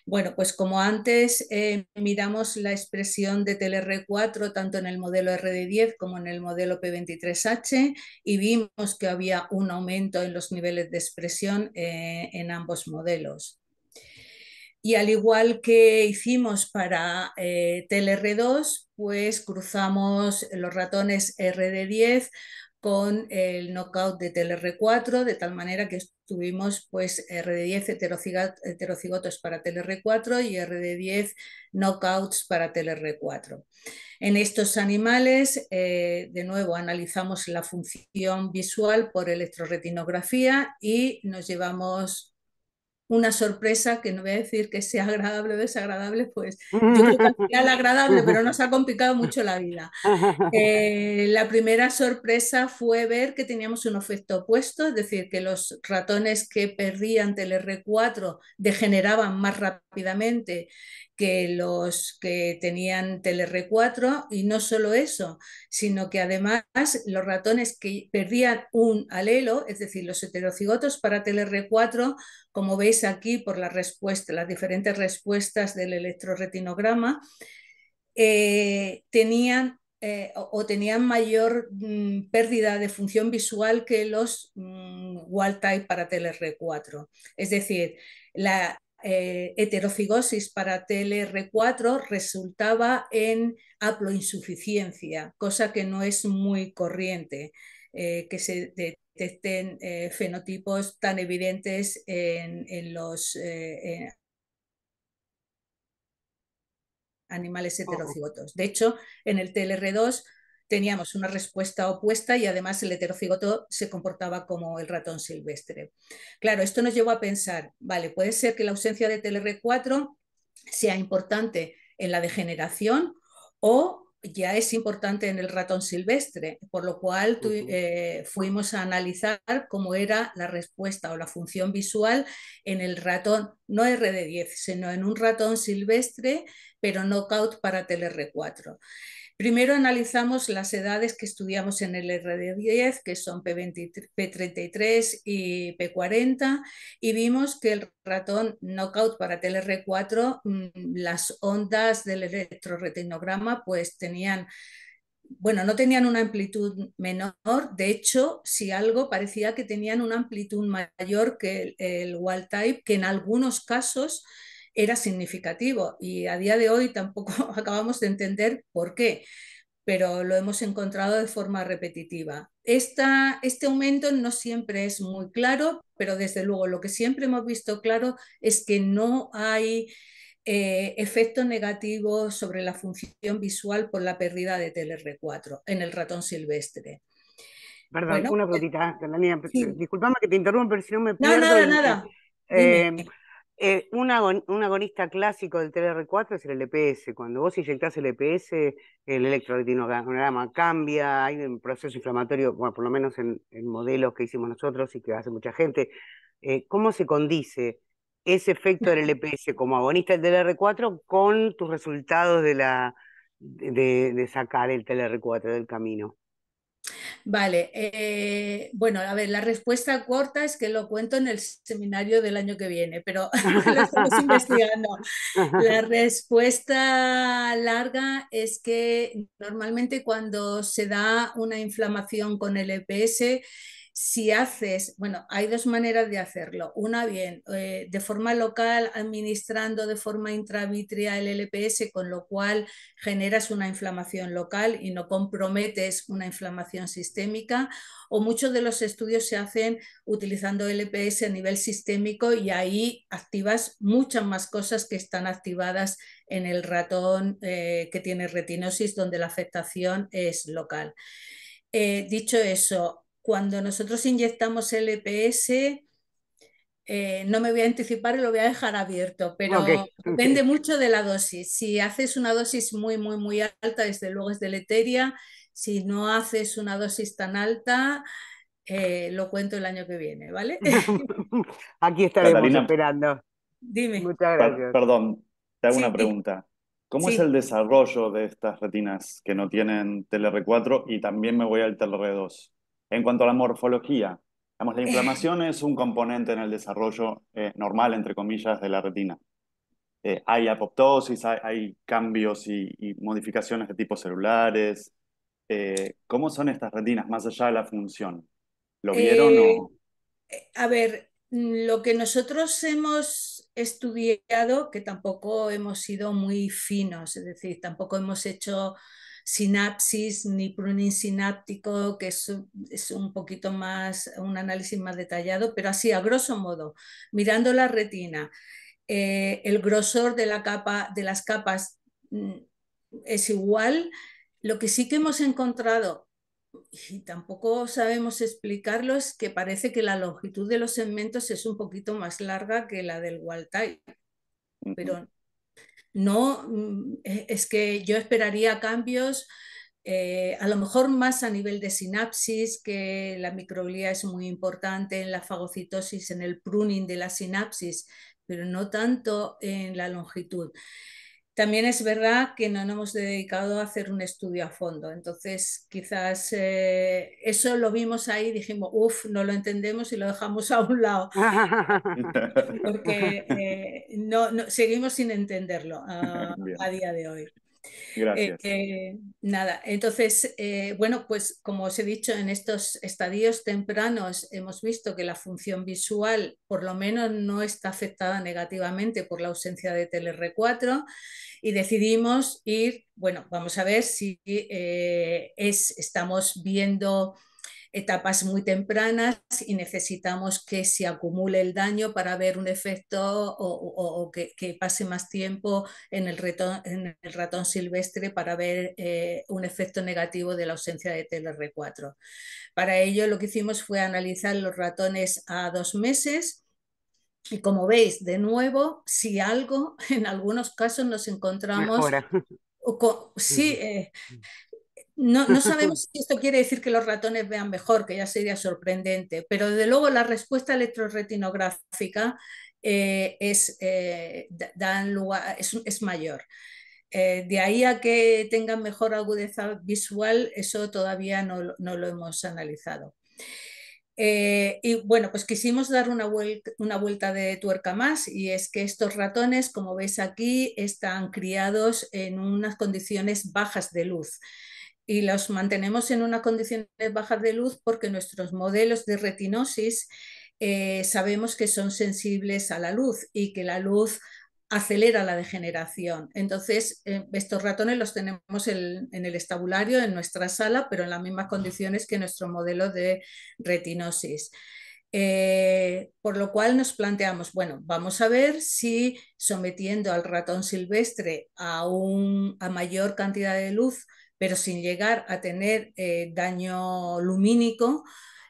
Bueno, pues como antes eh, miramos la expresión de TLR4 tanto en el modelo RD10 como en el modelo P23H y vimos que había un aumento en los niveles de expresión eh, en ambos modelos. Y al igual que hicimos para eh, TLR2, pues cruzamos los ratones RD10 con el knockout de TLR4, de tal manera que tuvimos pues RD10 heterocigotos para TLR4 y RD10 knockouts para TLR4. En estos animales, eh, de nuevo, analizamos la función visual por electroretinografía y nos llevamos una sorpresa que no voy a decir que sea agradable o desagradable, pues yo creo que al agradable, pero nos ha complicado mucho la vida. Eh, la primera sorpresa fue ver que teníamos un efecto opuesto, es decir, que los ratones que perdían r 4 degeneraban más rápidamente que los que tenían tlr 4 y no solo eso, sino que además los ratones que perdían un alelo, es decir, los heterocigotos para tlr 4, como veis aquí por la respuesta, las diferentes respuestas del electroretinograma, eh, tenían eh, o, tenían mayor mm, pérdida de función visual que los mm, wild type para TLR4. Es decir, la, eh, heterocigosis para TLR4 resultaba en haploinsuficiencia, cosa que no es muy corriente, eh, que se detecten eh, fenotipos tan evidentes en, los eh, animales heterocigotos. De hecho, en el TLR2 teníamos una respuesta opuesta y además el heterocigoto se comportaba como el ratón silvestre. Claro, esto nos llevó a pensar, vale, puede ser que la ausencia de TLR4 sea importante en la degeneración o ya es importante en el ratón silvestre, por lo cual eh, fuimos a analizar cómo era la respuesta o la función visual en el ratón, no RD10, sino en un ratón silvestre, pero no knockout para TLR4. Primero analizamos las edades que estudiamos en el RD10, que son P33 y P40, y vimos que el ratón knockout para TLR4, mm, las ondas del electroretinograma pues tenían bueno, no tenían una amplitud menor, de hecho, si algo parecía que tenían una amplitud mayor que el, el wild type, que en algunos casos era significativo y a día de hoy tampoco acabamos de entender por qué, pero lo hemos encontrado de forma repetitiva. Esta, este aumento no siempre es muy claro, pero desde luego lo que siempre hemos visto claro es que no hay eh, efecto negativo sobre la función visual por la pérdida de TLR4 en el ratón silvestre. Perdón, una eh, Disculpame que te interrumpa, si no me pierdo. No, nada, nada. Eh, eh, un, agonista clásico del TLR4 es el LPS. Cuando vos inyectás el LPS, el electroretinograma cambia, hay un proceso inflamatorio, bueno, por lo menos en, modelos que hicimos nosotros y que hace mucha gente. Eh, ¿Cómo se condice ese efecto del LPS como agonista del TLR4 con tus resultados de, la, de, de sacar el TLR4 del camino? Vale, eh, bueno, a ver, la respuesta corta es que lo cuento en el seminario del año que viene, pero lo investigando. La respuesta larga es que normalmente cuando se da una inflamación con el EPS, si haces, bueno, hay dos maneras de hacerlo. Una bien, eh, de forma local, administrando de forma intravitrea el LPS, con lo cual generas una inflamación local y no comprometes una inflamación sistémica. O muchos de los estudios se hacen utilizando LPS a nivel sistémico y ahí activas muchas más cosas que están activadas en el ratón eh, que tiene retinosis, donde la afectación es local. Eh, dicho eso, cuando nosotros inyectamos LPS, eh, no me voy a anticipar y lo voy a dejar abierto, pero depende mucho de la dosis. Si haces una dosis muy, muy, muy alta, desde luego es deleteria. Si no haces una dosis tan alta, eh, lo cuento el año que viene, ¿vale? Aquí estaremos esperando. Dime. perdón, te hago una pregunta. ¿Cómo es el desarrollo de estas retinas que no tienen TLR4 y también me voy al TLR2? En cuanto a la morfología, la eh. inflamación es un componente en el desarrollo eh, normal, entre comillas, de la retina. Eh, hay apoptosis, hay, cambios y, modificaciones de tipos celulares. ¿Cómo son estas retinas más allá de la función? ¿Lo vieron o...? A ver, lo que nosotros hemos estudiado, que tampoco hemos sido muy finos, es decir, tampoco hemos hecho sinapsis ni pruning sináptico, que es, un poquito más, un análisis más detallado, pero así, a grosso modo, mirando la retina, eh, el grosor de, la capa, de las capas mm, es igual. Lo que sí que hemos encontrado y tampoco sabemos explicarlo es que parece que la longitud de los segmentos es un poquito más larga que la del gualtai pero no, mm, eh, es que yo esperaría cambios eh, a lo mejor más a nivel de sinapsis, que la microglía es muy importante en la fagocitosis, en el pruning de la sinapsis, pero no tanto en la longitud. También es verdad que no nos hemos dedicado a hacer un estudio a fondo, entonces quizás eh, eso lo vimos ahí, y dijimos, uff, no lo entendemos y lo dejamos a un lado, porque eh, no, seguimos sin entenderlo ah, a día de hoy. Gracias. Eh, nada, entonces, eh, bueno, pues como os he dicho, en estos estadios tempranos hemos visto que la función visual por lo menos no está afectada negativamente por la ausencia de TLR4 y decidimos ir, bueno, vamos a ver si eh, es, estamos viendo etapas muy tempranas y necesitamos que se acumule el daño para ver un efecto o, que, pase más tiempo en el, en el ratón silvestre para ver eh, un efecto negativo de la ausencia de TLR4. Para ello lo que hicimos fue analizar los ratones a dos meses. Y como veis, de nuevo, si algo, en algunos casos nos encontramos o sí, no, no, sabemos si esto quiere decir que los ratones vean mejor, que ya sería sorprendente, pero de luego la respuesta electroretinográfica eh, es, eh, lugar, es, mayor. Eh, de ahí a que tengan mejor agudeza visual, eso todavía no, lo hemos analizado. y bueno, pues quisimos dar una, una, vuelta de tuerca más y es que estos ratones, como veis aquí, están criados en unas condiciones bajas de luz y los mantenemos en unas condiciones bajas de luz porque nuestros modelos de retinosis eh, sabemos que son sensibles a la luz y que la luz acelera la degeneración. Entonces, eh, estos ratones los tenemos en el estabulario, en nuestra sala, pero en las mismas condiciones que nuestro modelo de retinosis. Eh, por lo cual nos planteamos, bueno, vamos a ver si sometiendo al ratón silvestre a, un, a mayor cantidad de luz pero sin llegar a tener eh, daño lumínico.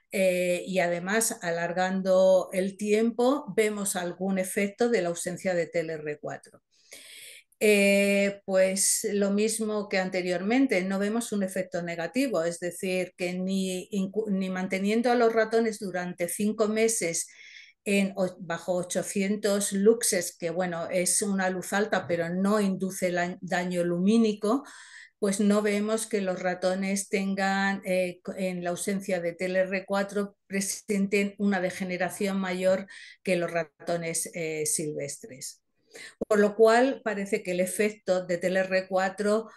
Eh, y además, alargando el tiempo, vemos algún efecto de la ausencia de TLR4. Eh, pues lo mismo que anteriormente, no vemos un efecto negativo, es decir, que ni, manteniendo a los ratones durante cinco meses en, bajo 800 luxes, que bueno, es una luz alta, pero no induce daño lumínico, pues no vemos que los ratones tengan, eh, en la ausencia de TLR4, presenten una degeneración mayor que los ratones eh, silvestres. Por lo cual parece que el efecto de TLR4,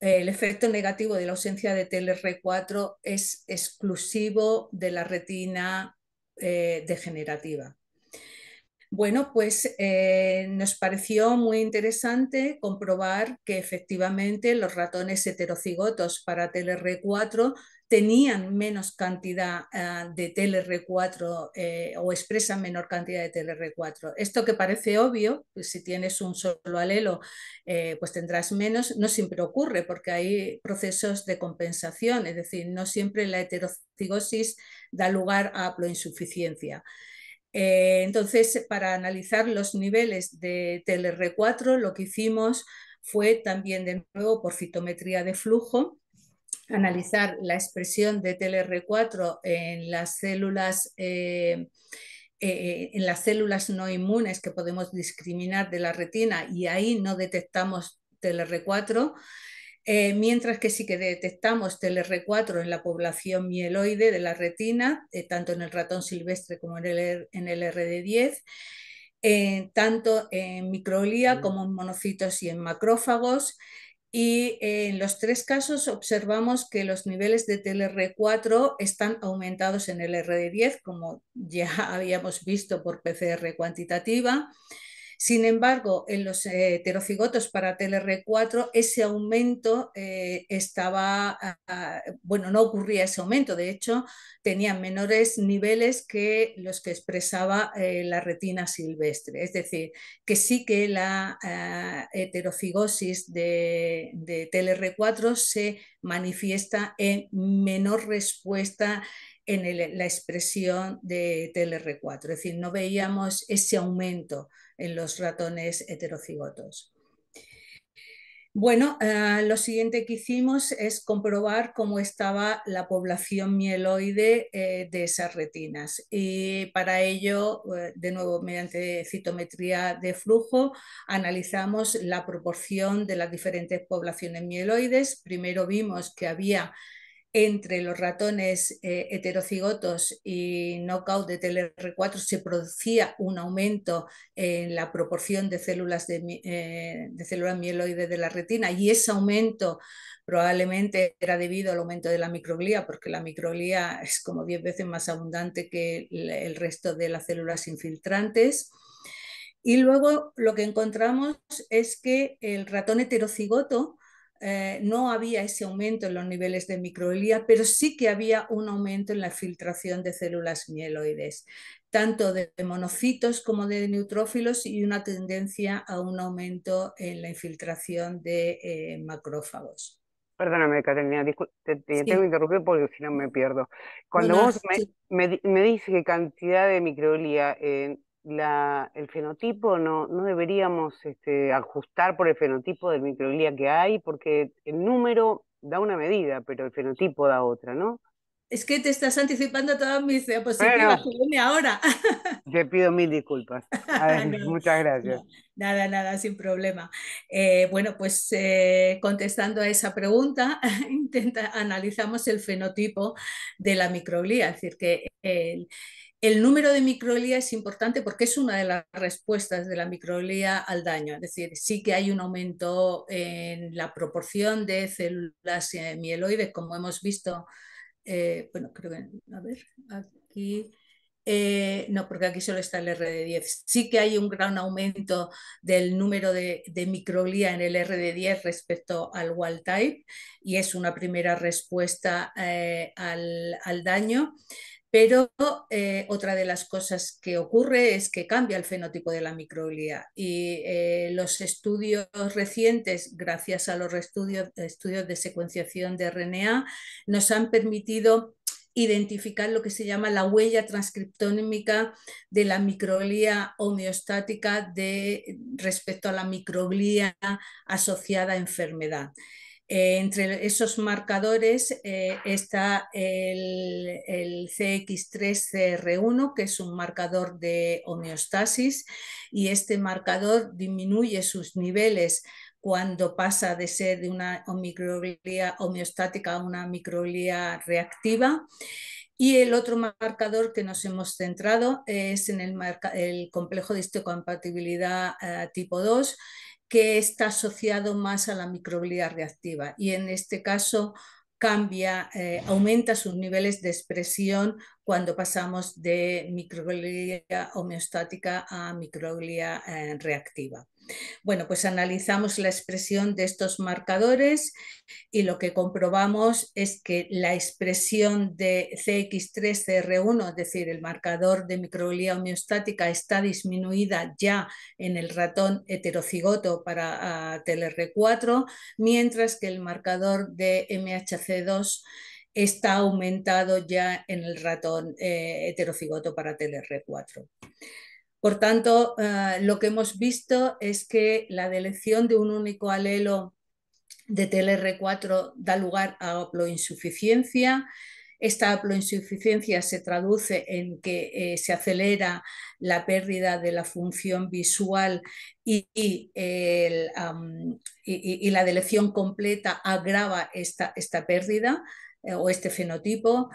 eh, el efecto negativo de la ausencia de TLR4 es exclusivo de la retina degenerativa. Bueno, pues eh, nos pareció muy interesante comprobar que efectivamente los ratones heterocigotos para TLR4 tenían menos cantidad ah, de TLR4 eh, o expresan menor cantidad de TLR4. Esto que parece obvio, pues si tienes un solo alelo, eh, pues tendrás menos, no siempre ocurre porque hay procesos de compensación, es decir, no siempre la heterocigosis da lugar a haploinsuficiencia. Eh, entonces, para analizar los niveles de TLR4, lo que hicimos fue también de nuevo por fitometría de flujo, analizar la expresión de TLR4 en las células. Eh, eh, en las células no inmunes que podemos discriminar de la retina y ahí no detectamos TLR4, eh, mientras que sí que detectamos TLR4 en la población mieloide de la retina, eh, tanto en el ratón silvestre como en el, en RD10, eh, tanto en microglía como en monocitos y en macrófagos. Y en los tres casos observamos que los niveles de TLR4 están aumentados en el RD10, como ya habíamos visto por PCR cuantitativa. Sin embargo, en los heterofigotos para TLR4 ese aumento eh, estaba, ah, bueno, no ocurría ese aumento, de hecho, tenían menores niveles que los que expresaba eh, la retina silvestre. Es decir, que sí que la ah, heterofigosis de TLR4 se manifiesta en menor respuesta en la expresión de TLR4, es decir, no veíamos ese aumento en los ratones heterocigotos. Bueno, eh, lo siguiente que hicimos es comprobar cómo estaba la población mieloide eh, de esas retinas. Y para ello, eh, de nuevo, mediante citometría de flujo, analizamos la proporción de las diferentes poblaciones mieloides. Primero vimos que había entre los ratones eh, heterocigotos y knockout de TLR4 se producía un aumento en la proporción de células de, eh, de células mieloides de la retina y ese aumento probablemente era debido al aumento de la microglía, porque la microglía es como 10 veces más abundante que el resto de las células infiltrantes. Y luego lo que encontramos es que el ratón heterocigoto eh, no había ese aumento en los niveles de microelía, pero sí que había un aumento en la filtración de células mieloides, tanto de monocitos como de neutrófilos y una tendencia a un aumento en la infiltración de eh, macrófagos. Perdóname, te, tengo que interrumpir porque si no me pierdo. Cuando vos me, dices que cantidad de microelía en la, el fenotipo, no, no deberíamos este, ajustar por el fenotipo de microglía que hay, porque el número da una medida, pero el fenotipo da otra, ¿no? Es que te estás anticipando todas mis diapositivas, ahora. Te pido mil disculpas. muchas gracias. nada, nada, sin problema. Eh, bueno, pues eh, contestando a esa pregunta, intenta, analizamos el fenotipo de la microglía, es decir, que el... El número de microglía es importante porque es una de las respuestas de la microglía al daño, es decir, sí que hay un aumento en la proporción de células eh, mieloides, como hemos visto, eh, bueno, creo que, a ver, aquí, eh, no, porque aquí solo está el RD10, sí que hay un gran aumento del número de, de microglía en el RD10 respecto al wild type y es una primera respuesta al, al daño. Pero eh, otra de las cosas que ocurre es que cambia el fenotipo de la microglía y eh, los estudios recientes, gracias a los estudios, de secuenciación de RNA, nos han permitido identificar lo que se llama la huella transcriptómica de la microglía homeostática respecto a la microglía asociada a enfermedad. Eh, entre esos marcadores eh, está el, CX3CR1, que es un marcador de homeostasis, y este marcador disminuye sus niveles cuando pasa de ser de una microglía homeostática a una microglía reactiva. Y el otro marcador que nos hemos centrado es en el, complejo de histocompatibilidad eh, tipo 2, que está asociado más a la microglía reactiva y en este caso cambia, eh, aumenta sus niveles de expresión cuando pasamos de microglía homeostática a microglía eh, reactiva. Bueno, pues analizamos la expresión de estos marcadores y lo que comprobamos es que la expresión de CX3-CR1, es decir, el marcador de microglía homeostática, está disminuida ya en el ratón heterocigoto para TLR4, mientras que el marcador de MHC2 está aumentado ya en el ratón eh, heterocigoto para TLR4. Por tanto, eh, lo que hemos visto es que la delección de un único alelo de TLR4 da lugar a haploinsuficiencia. Esta haploinsuficiencia se traduce en que eh, se acelera la pérdida de la función visual y, la delección completa agrava esta, esta pérdida eh, o este fenotipo.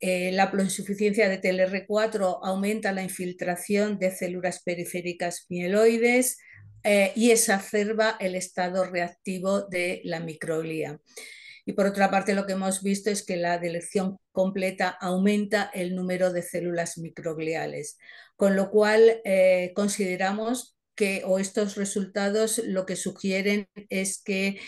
Eh, la insuficiencia de TLR4 aumenta la infiltración de células periféricas mieloides eh, y exacerba el estado reactivo de la microglía. Y por otra parte, lo que hemos visto es que la delección completa aumenta el número de células microgliales, con lo cual eh, consideramos que, o estos resultados lo que sugieren es que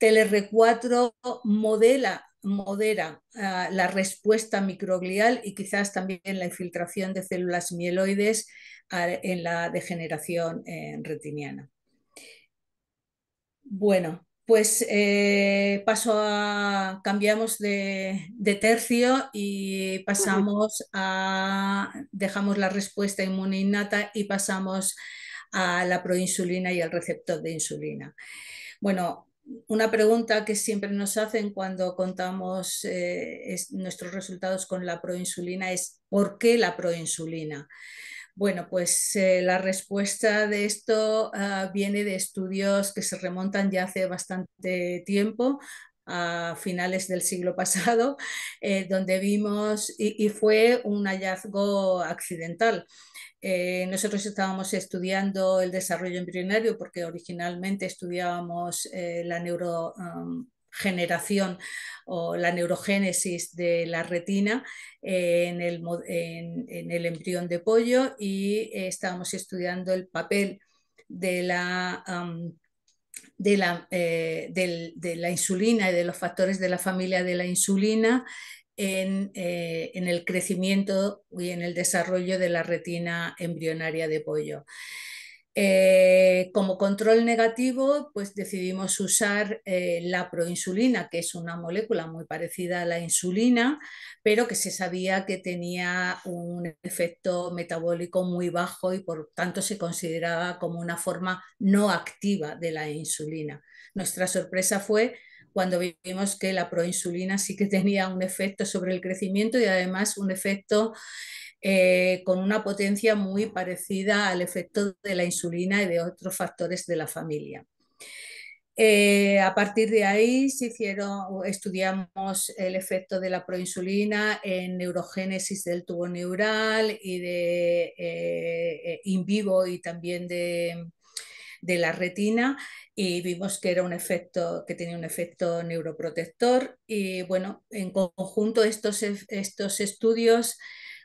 TLR4 modela modera ah, la respuesta microglial y quizás también la infiltración de células mieloides ah, en la degeneración eh, retiniana. Bueno, pues eh, paso a, cambiamos de, de, tercio y pasamos a, dejamos la respuesta inmune innata y pasamos a la proinsulina y al receptor de insulina. Bueno, una pregunta que siempre nos hacen cuando contamos eh, nuestros resultados con la proinsulina es ¿por qué la proinsulina? Bueno, pues eh, la respuesta de esto ah, viene de estudios que se remontan ya hace bastante tiempo, a finales del siglo pasado, eh, donde vimos, y, fue un hallazgo accidental, eh, nosotros estábamos estudiando el desarrollo embrionario porque originalmente estudiábamos eh, la neurogeneración um, o la neurogénesis de la retina eh, en, el, embrión de pollo y estábamos estudiando el papel de la... Um, de la, de la insulina y de los factores de la familia de la insulina eh, en, el crecimiento y en el desarrollo de la retina embrionaria de pollo. Eh, como control negativo, pues decidimos usar eh, la proinsulina, que es una molécula muy parecida a la insulina, pero que se sabía que tenía un efecto metabólico muy bajo y por tanto se consideraba como una forma no activa de la insulina. Nuestra sorpresa fue cuando vimos que la proinsulina sí que tenía un efecto sobre el crecimiento y además un efecto eh, con una potencia muy parecida al efecto de la insulina y de otros factores de la familia. Eh, a partir de ahí se hicieron, estudiamos el efecto de la proinsulina en neurogénesis del tubo neural y de eh, in vivo y también de, de la retina y vimos que era un efecto que tenía un efecto neuroprotector y bueno, en conjunto estos, estos estudios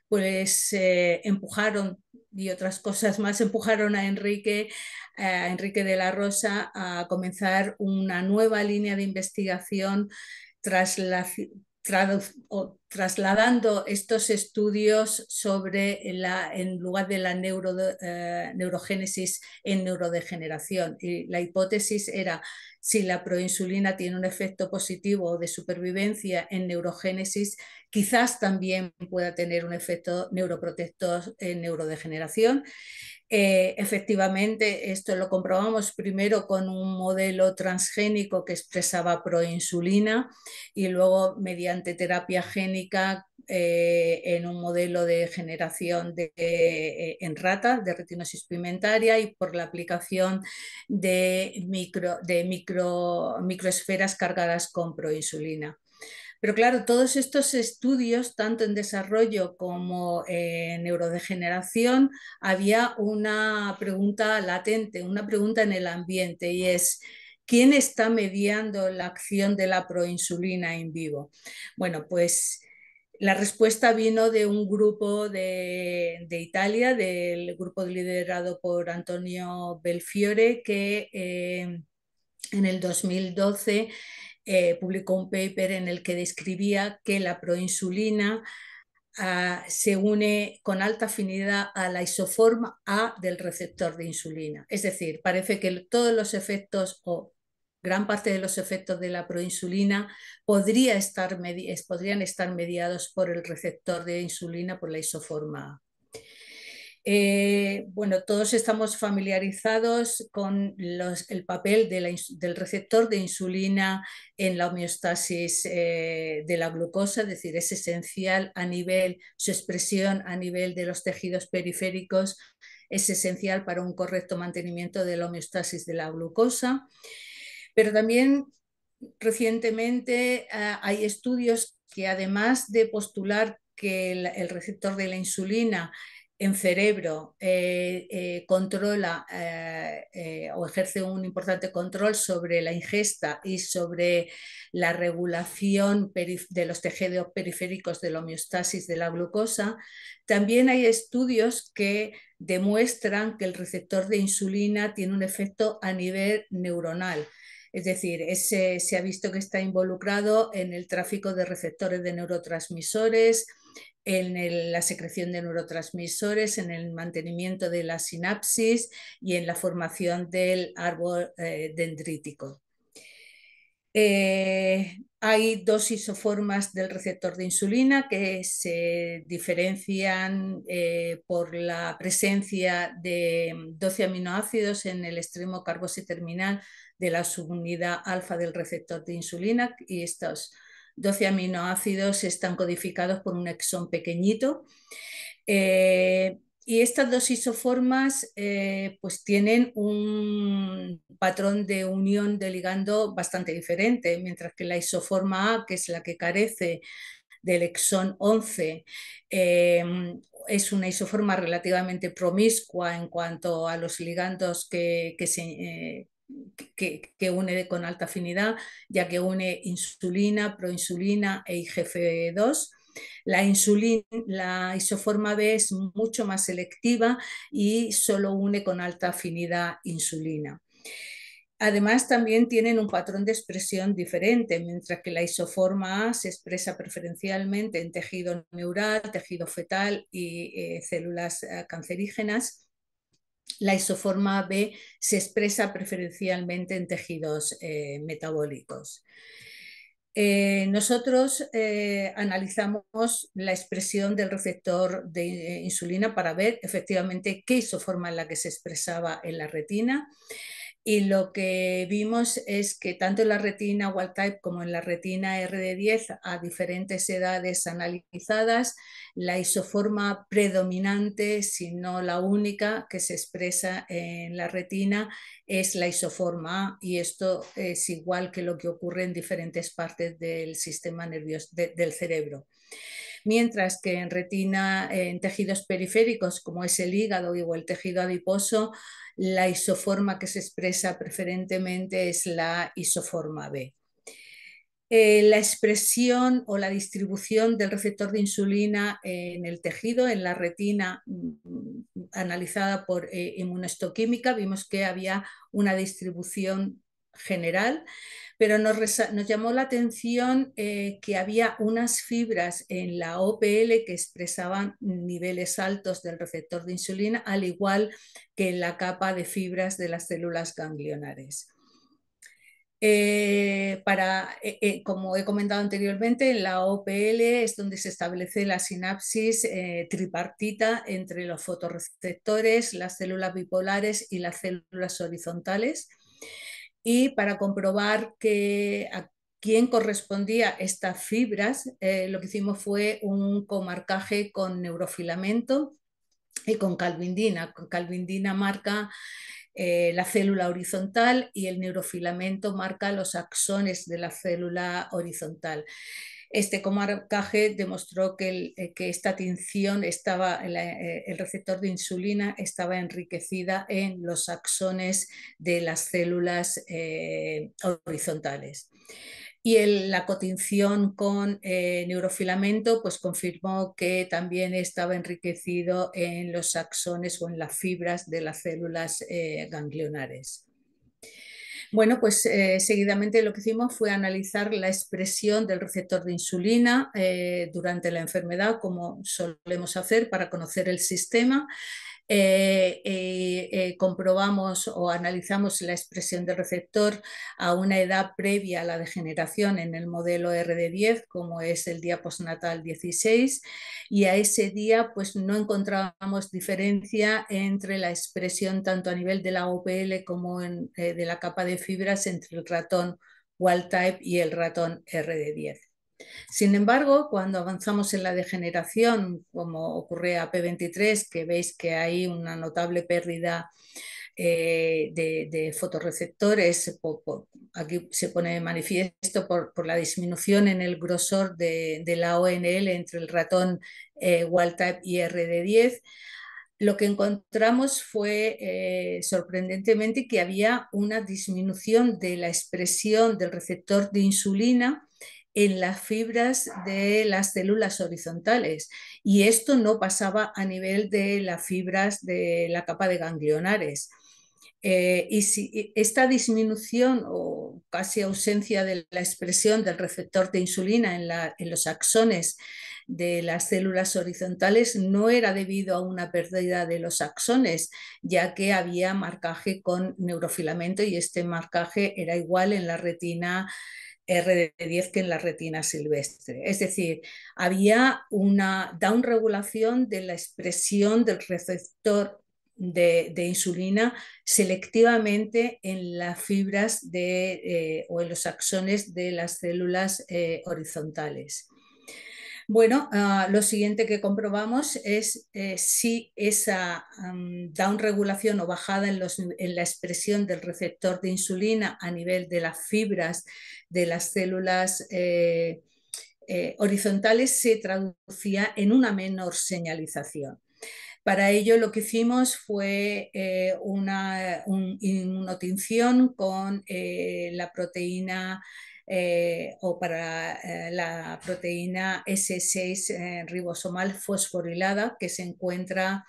pues eh, empujaron y otras cosas más empujaron a Enrique, a Enrique de la Rosa a comenzar una nueva línea de investigación tras la, trasladando estos estudios sobre en lugar de la neuro, eh, neurogénesis en neurodegeneración. Y la hipótesis era si la proinsulina tiene un efecto positivo de supervivencia en neurogénesis, quizás también pueda tener un efecto neuroprotector en neurodegeneración. Eh, efectivamente, esto lo comprobamos primero con un modelo transgénico que expresaba proinsulina y luego mediante terapia génica eh, en un modelo de generación de, eh, en rata de retinosis pigmentaria y por la aplicación de, micro, de micro, microesferas cargadas con proinsulina. Pero claro, todos estos estudios, tanto en desarrollo como eh, en neurodegeneración, había una pregunta latente, una pregunta en el ambiente y es... ¿Quién está mediando la acción de la proinsulina en vivo? Bueno, pues la respuesta vino de un grupo de, Italia, del grupo liderado por Antonio Belfiore, que eh, en el 2012 eh, publicó un paper en el que describía que la proinsulina ah, se une con alta afinidad a la isoforma A del receptor de insulina. Es decir, parece que todos los efectos o gran parte de los efectos de la proinsulina estar, podrían estar mediados por el receptor de insulina, por la isoforma A. Eh, bueno, todos estamos familiarizados con el papel del receptor de insulina en la homeostasis eh, de la glucosa, es decir, es esencial a nivel, su expresión a nivel de los tejidos periféricos es esencial para un correcto mantenimiento de la homeostasis de la glucosa. Pero también recientemente eh, hay estudios que además de postular que el receptor de la insulina en cerebro, eh, eh, controla eh, o ejerce un importante control sobre la ingesta y sobre la regulación de los tejidos periféricos de la homeostasis de la glucosa. También hay estudios que demuestran que el receptor de insulina tiene un efecto a nivel neuronal. Es decir, se ha visto que está involucrado en el tráfico de receptores de neurotransmisores, en la secreción de neurotransmisores, en el mantenimiento de la sinapsis y en la formación del árbol eh, dendrítico. Eh, hay dos isoformas del receptor de insulina que se diferencian eh, por la presencia de 12 aminoácidos en el extremo carboxi-terminal de la subunidad alfa del receptor de insulina y estos 12 aminoácidos están codificados por un exón pequeñito. Eh, y estas dos isoformas eh, pues tienen un patrón de unión de ligando bastante diferente, mientras que la isoforma A, que es la que carece del exón 11, em, es una isoforma relativamente promiscua en cuanto a los ligandos que, se, eh, que, une con alta afinidad, ya que une insulina, proinsulina e IGF2. La, isoforma B es mucho más selectiva y solo une con alta afinidad insulina. Además, también tienen un patrón de expresión diferente, mientras que la isoforma A se expresa preferencialmente en tejido neural, tejido fetal y eh, células eh, cancerígenas la isoforma B se expresa preferencialmente en tejidos eh, metabólicos. Eh, nosotros eh, analizamos la expresión del receptor de insulina para ver efectivamente qué isoforma es la que se expresaba en la retina y lo que vimos es que tanto en la retina wild como en la retina RD10 a diferentes edades analizadas, la isoforma predominante, si no la única que se expresa en la retina, es la isoforma A y esto es igual que lo que ocurre en diferentes partes del sistema nervioso del cerebro mientras que en retina, en tejidos periféricos como es el hígado o el tejido adiposo, la isoforma que se expresa preferentemente es la isoforma B. Eh, la expresión o la distribución del receptor de insulina en el tejido, en la retina mm, analizada por eh, vimos que había una distribución general, pero nos, llamó la atención eh, que había unas fibras en la OPL que expresaban niveles altos del receptor de insulina, al igual que en la capa de fibras de las células ganglionares. Eh, eh, como he comentado anteriormente, en la OPL es donde se establece la sinapsis tripartita entre los fotorreceptores, las células bipolares y las células horizontales y para comprobar que a quién correspondía estas fibras, eh, lo que hicimos fue un comarcaje con neurofilamento y con calvindina. Calvindina marca eh, la célula horizontal y el neurofilamento marca los axones de la célula horizontal. Este comarcaje demostró que, el, eh, esta tinción estaba, eh, receptor de insulina estaba enriquecida en los axones de las células eh, horizontales. Y la cotinción con neurofilamento pues confirmó que también estaba enriquecido en los axones o en las fibras de las células ganglionares. Bueno, pues eh, seguidamente lo que hicimos fue analizar la expresión del receptor de insulina eh, durante la enfermedad, como solemos hacer para conocer el sistema. Eh, eh, eh, comprobamos o analizamos la expresión del receptor a una edad previa a la degeneración en el modelo RD10, como es el día postnatal 16, y a ese día pues, no encontrábamos diferencia entre la expresión tanto a nivel de la OPL como de la capa de fibras entre el ratón wild type y el ratón RD10. Sin embargo, cuando avanzamos en la degeneración, como ocurre a P23, que veis que hay una notable pérdida eh, de, fotoreceptores, fotorreceptores, aquí se pone manifiesto por, la disminución en el grosor de, la ONL entre el ratón eh, Wild-type y RD10, lo que encontramos fue eh, sorprendentemente que había una disminución de la expresión del receptor de insulina en las fibras de las células horizontales y esto no pasaba a nivel de las fibras de la capa de ganglionares. Eh, y si esta disminución o casi ausencia de la expresión del receptor de insulina en, en los axones de las células horizontales no era debido a una pérdida de los axones, ya que había marcaje con neurofilamento y este marcaje era igual en la retina RD10 que en la retina silvestre. Es decir, había una downregulación de la expresión del receptor de, insulina selectivamente en las fibras eh, o en los axones de las células eh, horizontales. Bueno, ah, lo siguiente que comprobamos es eh, si esa downregulación o bajada en, la expresión del receptor de insulina a nivel de las fibras de las células eh, eh, horizontales se traducía en una menor señalización. Para ello lo que hicimos fue una inmunotinción con la proteína eh, o para eh, la proteína S6 eh, ribosomal fosforilada que se encuentra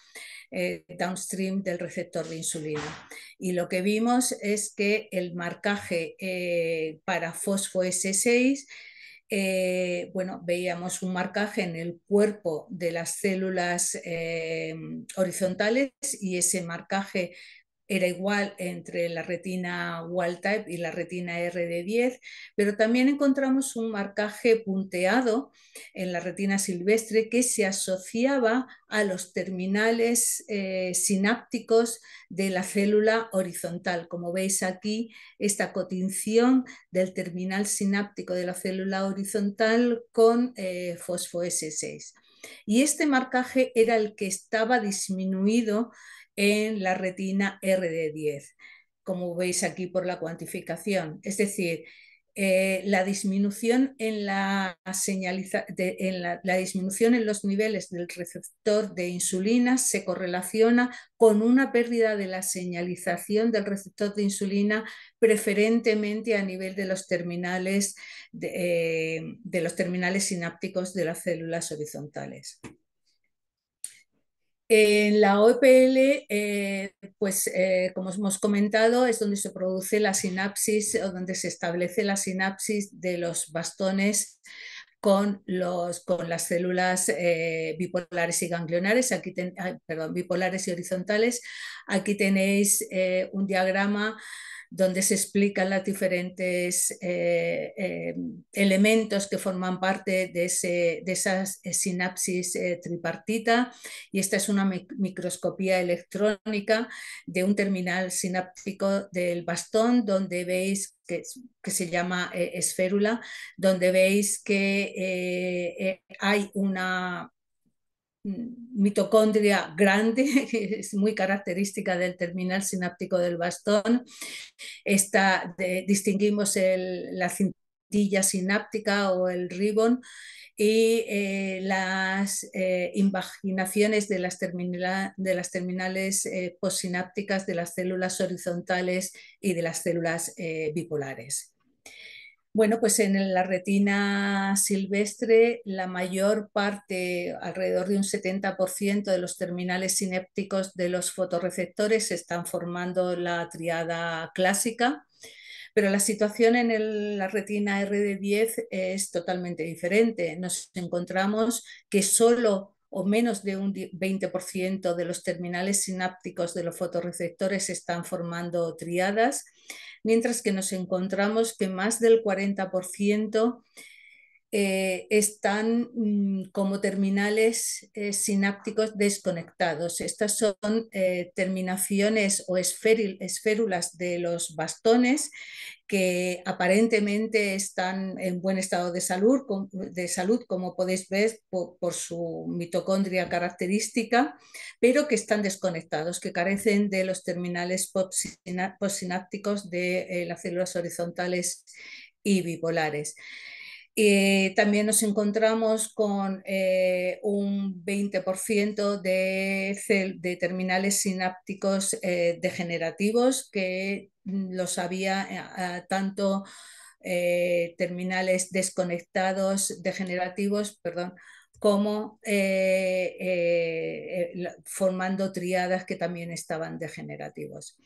downstream del receptor de insulina. Y lo que vimos es que el marcaje para fosfo S6 bueno, veíamos un marcaje en el cuerpo de las células horizontales y ese marcaje era igual entre la retina wild-type y la retina RD10, pero también encontramos un marcaje punteado en la retina silvestre que se asociaba a los terminales eh, sinápticos de la célula horizontal. Como veis aquí, esta cotinción del terminal sináptico de la célula horizontal con eh, fosfo s 6 Y este marcaje era el que estaba disminuido en la retina RD10, como veis aquí por la cuantificación. Es decir, eh, la disminución en la, disminución en los niveles del receptor de insulina se correlaciona con una pérdida de la señalización del receptor de insulina preferentemente a nivel de los eh, de los terminales sinápticos de las células horizontales. En la OPL, eh, pues como eh, como hemos comentado, es donde se produce la sinapsis o donde se establece la sinapsis de los bastones con, los, con las células eh, bipolares y ganglionares, aquí perdón, bipolares y horizontales. Aquí tenéis un diagrama donde se explican los diferentes eh, eh, elementos que forman parte de, ese, de esas eh, sinapsis tripartita. Y esta es una microscopía electrónica de un terminal sináptico del bastón, donde veis que, se llama esférula, donde veis que hay una, Mm, mitocondria grande, que es muy característica del terminal sináptico del bastón. distinguimos la cintilla sináptica o el ribón, y eh, las imaginaciones eh, invaginaciones de las, terminales possinápticas eh, postsinápticas de las células horizontales y de las células bipolares. Bueno, pues en la retina silvestre la mayor parte, alrededor de un 70% de los terminales sinépticos de los fotorreceptores están formando la triada clásica, pero la situación en la retina RD10 es totalmente diferente. Nos encontramos que solo o menos de un 20% de los terminales sinápticos de los fotorreceptores están formando triadas mientras que nos encontramos que más del 40% eh, están mm, como terminales eh, sinápticos desconectados. Estas son eh, terminaciones o esférulas de los bastones que aparentemente están en buen estado de salud, de salud como podéis ver por, por, su mitocondria característica, pero que están desconectados, que carecen de los terminales postsinápticos de las células horizontales y bipolares. Eh, también nos encontramos con eh, un 20% de, de, terminales sinápticos eh, degenerativos que mm, los había tanto terminales desconectados, degenerativos, perdón, como eh, eh, eh, formando triadas que también estaban degenerativos.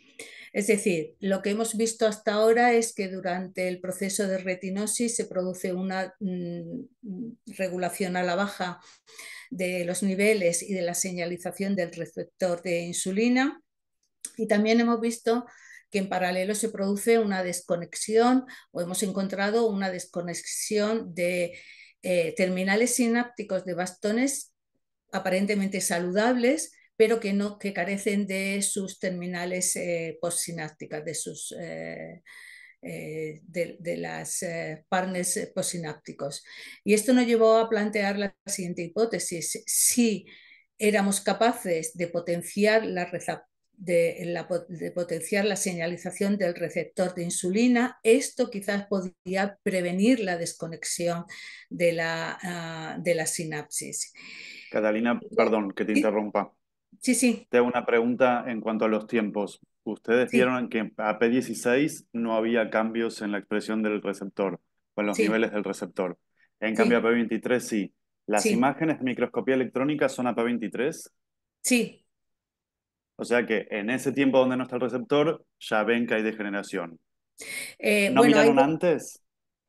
Es decir, lo que hemos visto hasta ahora es que durante el proceso de retinosis se produce una mm, mm, regulación a la baja de los niveles y de la señalización del receptor de insulina y también hemos visto que en paralelo se produce una desconexión o hemos encontrado una desconexión de eh, terminales sinápticos de bastones aparentemente saludables, pero que, no, que carecen de sus terminales eh, postsinápticas, de, sus, eh, eh, de, las partners postsinápticos. Y esto nos llevó a plantear la siguiente hipótesis. Si éramos capaces de potenciar la de, potenciar la señalización del receptor de insulina. Esto quizás podría prevenir la desconexión de la, ah, de la sinapsis. Catalina, perdón que te interrumpa. Sí, sí. Tengo una pregunta en cuanto a los tiempos. Ustedes vieron que a P16 no había cambios en la expresión del receptor o en los niveles del receptor. En cambio, a P23 sí. ¿Las imágenes de microscopía electrónica son a P23? Sí, o sea que en ese tiempo donde no está el receptor, ya ven que hay degeneración. Eh, ¿No miraron antes?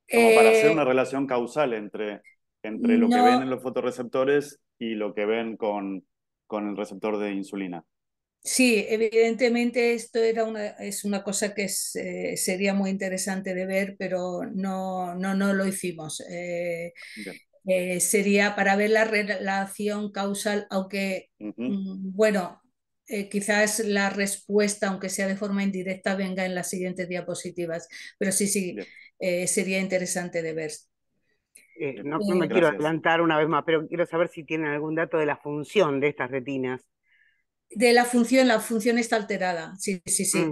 Como para hacer una eh, relación causal entre, entre lo que ven en los fotorreceptores y lo que ven con, con el receptor de insulina. Sí, evidentemente esto era una, es una cosa que eh, sería muy interesante de ver, pero no, no, no lo hicimos. sería para ver la relación causal, aunque, mm, bueno, eh, quizás la respuesta, aunque sea de forma indirecta, venga en las siguientes diapositivas. Pero sí, sí, eh, sería interesante de ver. Eh, no, me quiero adelantar una vez más, pero quiero saber si tienen algún dato de la función de estas retinas. De la función, la función está alterada, sí, sí, sí.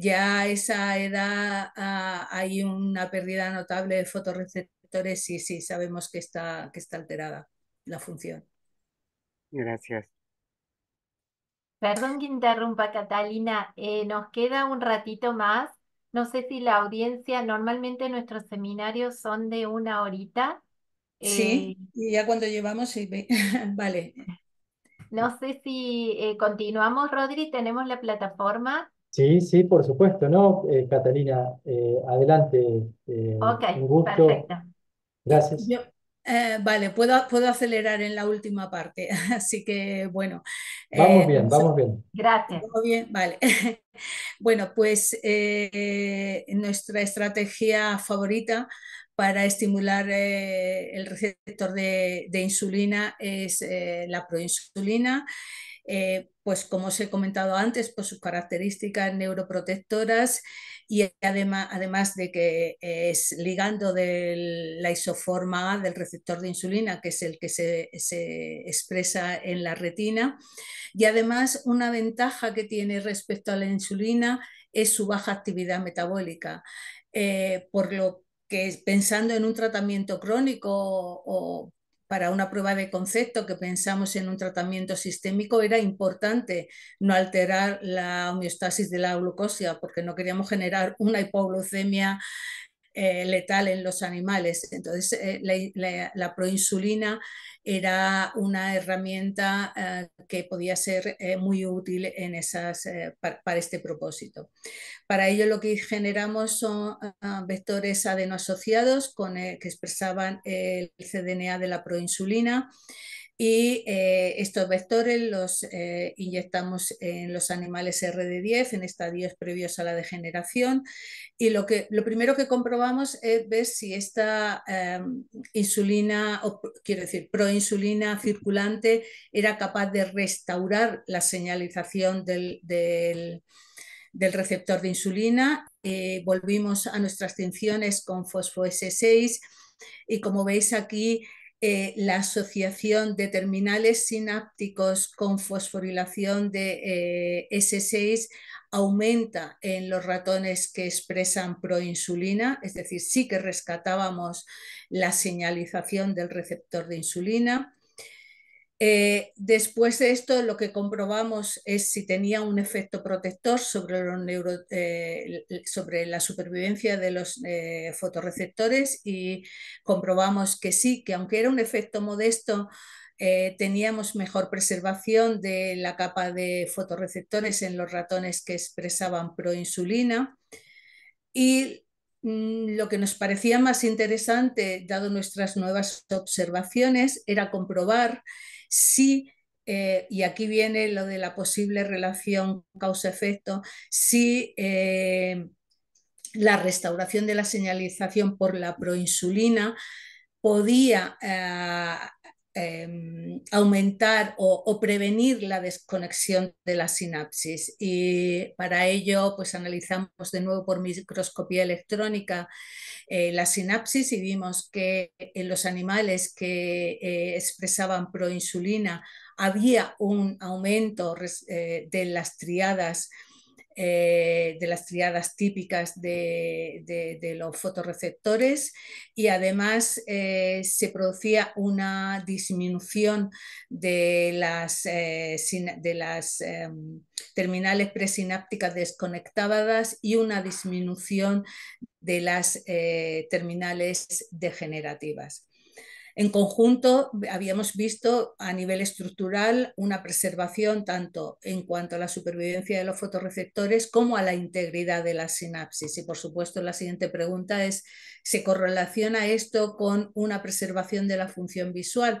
ya a esa edad ah, hay una pérdida notable de fotorreceptores, sí, sí, sabemos que está, que está alterada la función. Gracias. Perdón que interrumpa, Catalina. Eh, nos queda un ratito más. No sé si la audiencia, normalmente nuestros seminarios son de una horita. Sí, eh, y ya cuando llevamos, sí, vale. no sé si eh, continuamos, Rodri, tenemos la plataforma. Sí, sí, por supuesto, ¿no? Catalina, adelante, Ok, gusto, perfecto. gracias. Eh, vale, puedo, acelerar en la última parte, así que bueno. Vamos eh, bien, vamos bien. Gracias. Vale. bueno, pues eh, nuestra estrategia favorita para estimular el receptor de, de insulina es la proinsulina. pues como os he comentado antes, por sus características neuroprotectoras, y además, además de que es ligando de la isoforma A del receptor de insulina, que es el que se, expresa en la retina. Y además una ventaja que tiene respecto a la insulina es su baja actividad metabólica. Eh, por lo que pensando en un tratamiento crónico o, para una prueba de concepto que pensamos en un tratamiento sistémico era importante no alterar la homeostasis de la glucosia porque no queríamos generar una hipoglucemia eh, letal en los animales. Entonces, eh, la, proinsulina era una herramienta eh, que podía ser muy útil en esas, para, este propósito. Para ello, lo que generamos son ah, vectores adenoasociados con, que expresaban el CDNA de la proinsulina y eh, estos vectores los eh, inyectamos en los animales RD10 en estadios previos a la degeneración. Y lo, que, lo primero que comprobamos es ver si esta eh, insulina, o quiero decir, proinsulina circulante era capaz de restaurar la señalización del, receptor de insulina. volvimos a nuestras tinciones con s 6 y como veis aquí eh, la asociación de terminales sinápticos con fosforilación de eh, S6 aumenta en los ratones que expresan proinsulina, es decir, sí que rescatábamos la señalización del receptor de insulina. Eh, después de esto, lo que comprobamos es si tenía un efecto protector sobre, eh, la supervivencia de los eh, fotorreceptores y comprobamos que sí, que aunque era un efecto modesto, teníamos mejor preservación de la capa de fotorreceptores en los ratones que expresaban proinsulina. Y mm, lo que nos parecía más interesante, dado nuestras nuevas observaciones, era comprobar si, eh, y aquí viene lo de la posible relación causa-efecto, si eh, la restauración de la señalización por la proinsulina podía eh, Em, aumentar o, prevenir la desconexión de la sinapsis. Y para ello, pues analizamos de nuevo por microscopía electrónica eh, la sinapsis y vimos que en los animales que eh, expresaban proinsulina había un aumento eh, de las triadas eh, de las triadas típicas de, los fotorreceptores y además eh, se producía una disminución de eh, de las terminales presinápticas desconectadas y una disminución de las terminales degenerativas. En conjunto, habíamos visto a nivel estructural una preservación tanto en cuanto a la supervivencia de los fotorreceptores como a la integridad de la sinapsis. Y por supuesto, la siguiente pregunta es, ¿se correlaciona esto con una preservación de la función visual?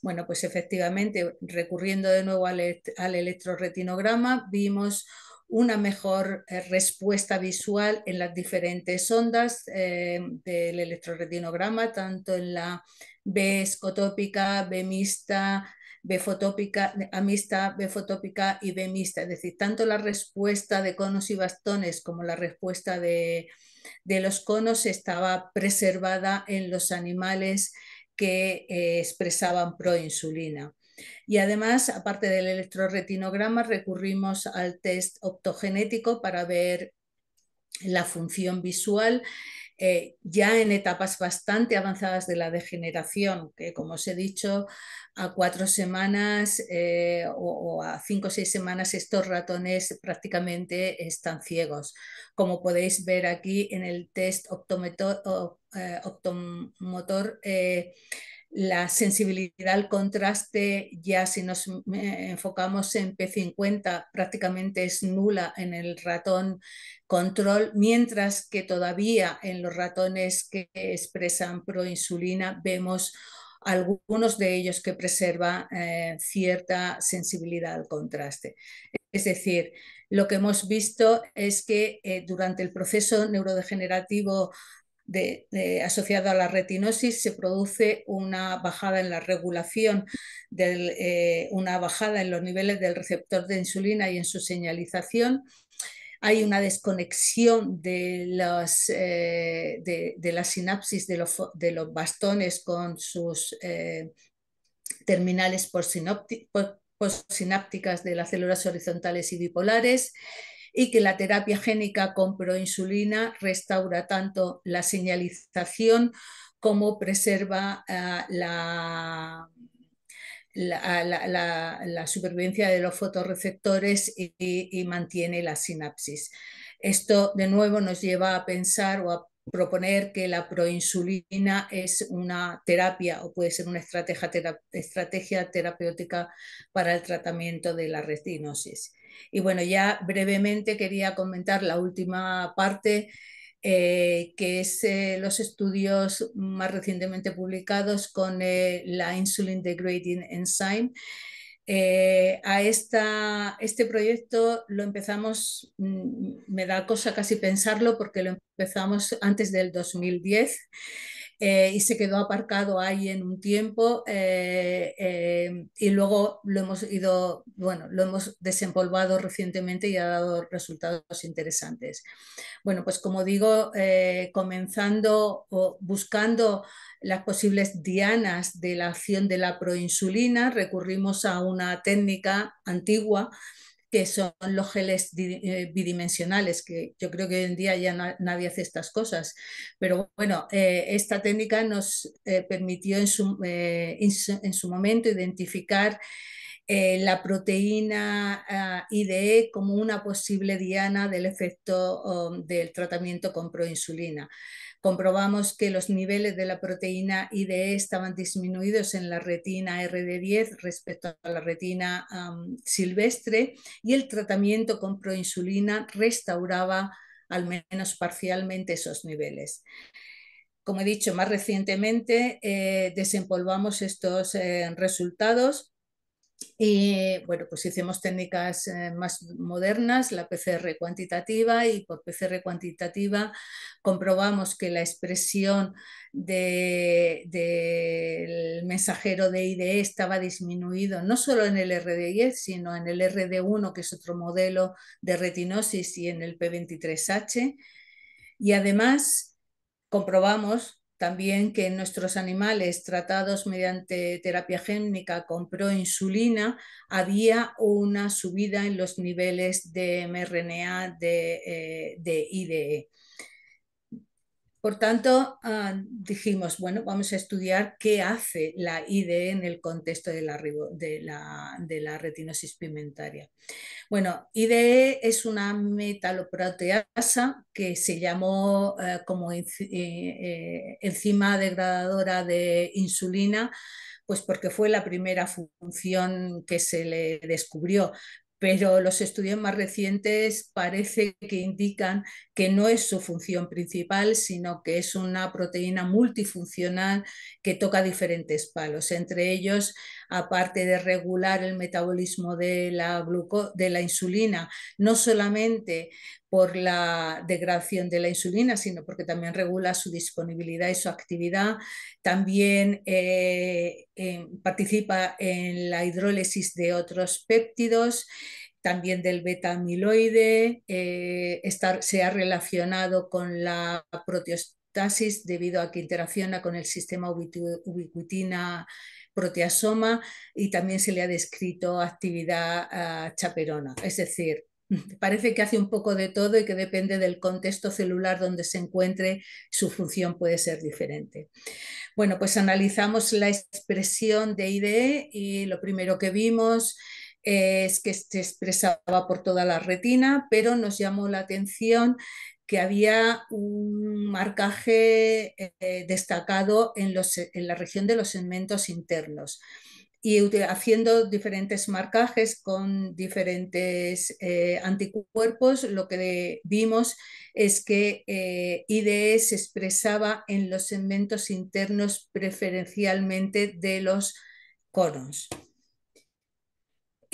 Bueno, pues efectivamente, recurriendo de nuevo al, e-, electroretinograma, vimos una mejor eh, respuesta visual en las diferentes ondas eh, del electroretinograma, tanto en la B escotópica, B mixta, B fotópica, amista, B fotópica y B mista Es decir, tanto la respuesta de conos y bastones como la respuesta de, de los conos estaba preservada en los animales que eh, expresaban proinsulina. Y además, aparte del electroretinograma, recurrimos al test optogenético para ver la función visual eh, ya en etapas bastante avanzadas de la degeneración, que como os he dicho, a cuatro semanas eh, o, a cinco o seis semanas estos ratones prácticamente están ciegos. Como podéis ver aquí en el test eh, optomotor, optomotor la sensibilidad al contraste, ya si nos eh, enfocamos en P50, prácticamente es nula en el ratón control, mientras que todavía en los ratones que expresan proinsulina vemos algunos de ellos que preservan eh, cierta sensibilidad al contraste. Es decir, lo que hemos visto es que eh, durante el proceso neurodegenerativo asociado a la retinosis se produce una bajada en la regulación, eh, una bajada en los niveles del receptor de insulina y en su señalización. Hay una desconexión de, las, eh, de, la sinapsis de los, bastones con sus eh, terminales postsinápticas de las células horizontales y bipolares y que la terapia génica con proinsulina restaura tanto la señalización como preserva eh, la, supervivencia de los fotorreceptores y, mantiene la sinapsis. Esto de nuevo nos lleva a pensar o a proponer que la proinsulina es una terapia o puede ser una estrategia, estrategia terapéutica para el tratamiento de la retinosis. Y bueno, ya brevemente quería comentar la última parte, eh, que es eh, los estudios más recientemente publicados con eh, la Insulin Degrading Enzyme. a este proyecto lo empezamos, mm, me da cosa casi pensarlo porque lo empezamos antes del 2010. Eh, y se quedó aparcado ahí en un tiempo eh, eh, y luego lo hemos ido, bueno, lo hemos desempolvado recientemente y ha dado resultados interesantes. Bueno, pues como digo, comenzando o buscando las posibles dianas de la acción de la proinsulina, recurrimos a una técnica antigua que son los geles eh, bidimensionales, que yo creo que hoy en día ya nadie hace estas cosas. Pero bueno, eh, esta técnica nos eh, permitió en su, momento identificar la proteína IDE ah, como una posible diana del efecto um, del tratamiento con proinsulina comprobamos que los niveles de la proteína IDE estaban disminuidos en la retina RD10 respecto a la retina silvestre y el tratamiento con proinsulina restauraba al menos parcialmente esos niveles. Como he dicho, más recientemente eh, desempolvamos estos eh, resultados y eh, bueno, pues hicimos técnicas eh, más modernas, la PCR cuantitativa, y por PCR cuantitativa comprobamos que la expresión del mensajero de IDE estaba disminuido no solo en el RD10, sino en el RD1, que es otro modelo de retinosis, y en el P23H. Y además comprobamos también que en nuestros animales tratados mediante terapia génica con proinsulina había una subida en los niveles de mRNA de, eh, de IDE. Por tanto, ah, dijimos, bueno, vamos a estudiar qué hace la IDE en el contexto de la, retinosis pigmentaria. Bueno, IDE es una metaloproteasa que se llamó eh, como eh, eh, enzima degradadora de insulina pues porque fue la primera función que se le descubrió, pero los estudios más recientes parece que indican que no es su función principal, sino que es una proteína multifuncional que toca diferentes palos. Entre ellos aparte de regular el metabolismo de la, insulina, no solamente por la degradación de la insulina, sino porque también regula su disponibilidad y su actividad. También eh, participa en la hidrólisis de otros péptidos también del beta amiloide, eh, se ha relacionado con la proteostasis debido a que interacciona con el sistema ubiquitina proteasoma y también se le ha descrito actividad chaperona. Es decir, parece que hace un poco de todo y que depende del contexto celular donde se encuentre, su función puede ser diferente. Bueno, pues analizamos la expresión de IDE y lo primero que vimos es que se expresaba por toda la retina, pero nos llamó la atención que había un marcaje eh, eh, destacado en, la región de los segmentos internos y haciendo diferentes marcajes con diferentes eh, anticuerpos, lo que vimos es que IDE se expresaba en los segmentos internos preferencialmente de los conos.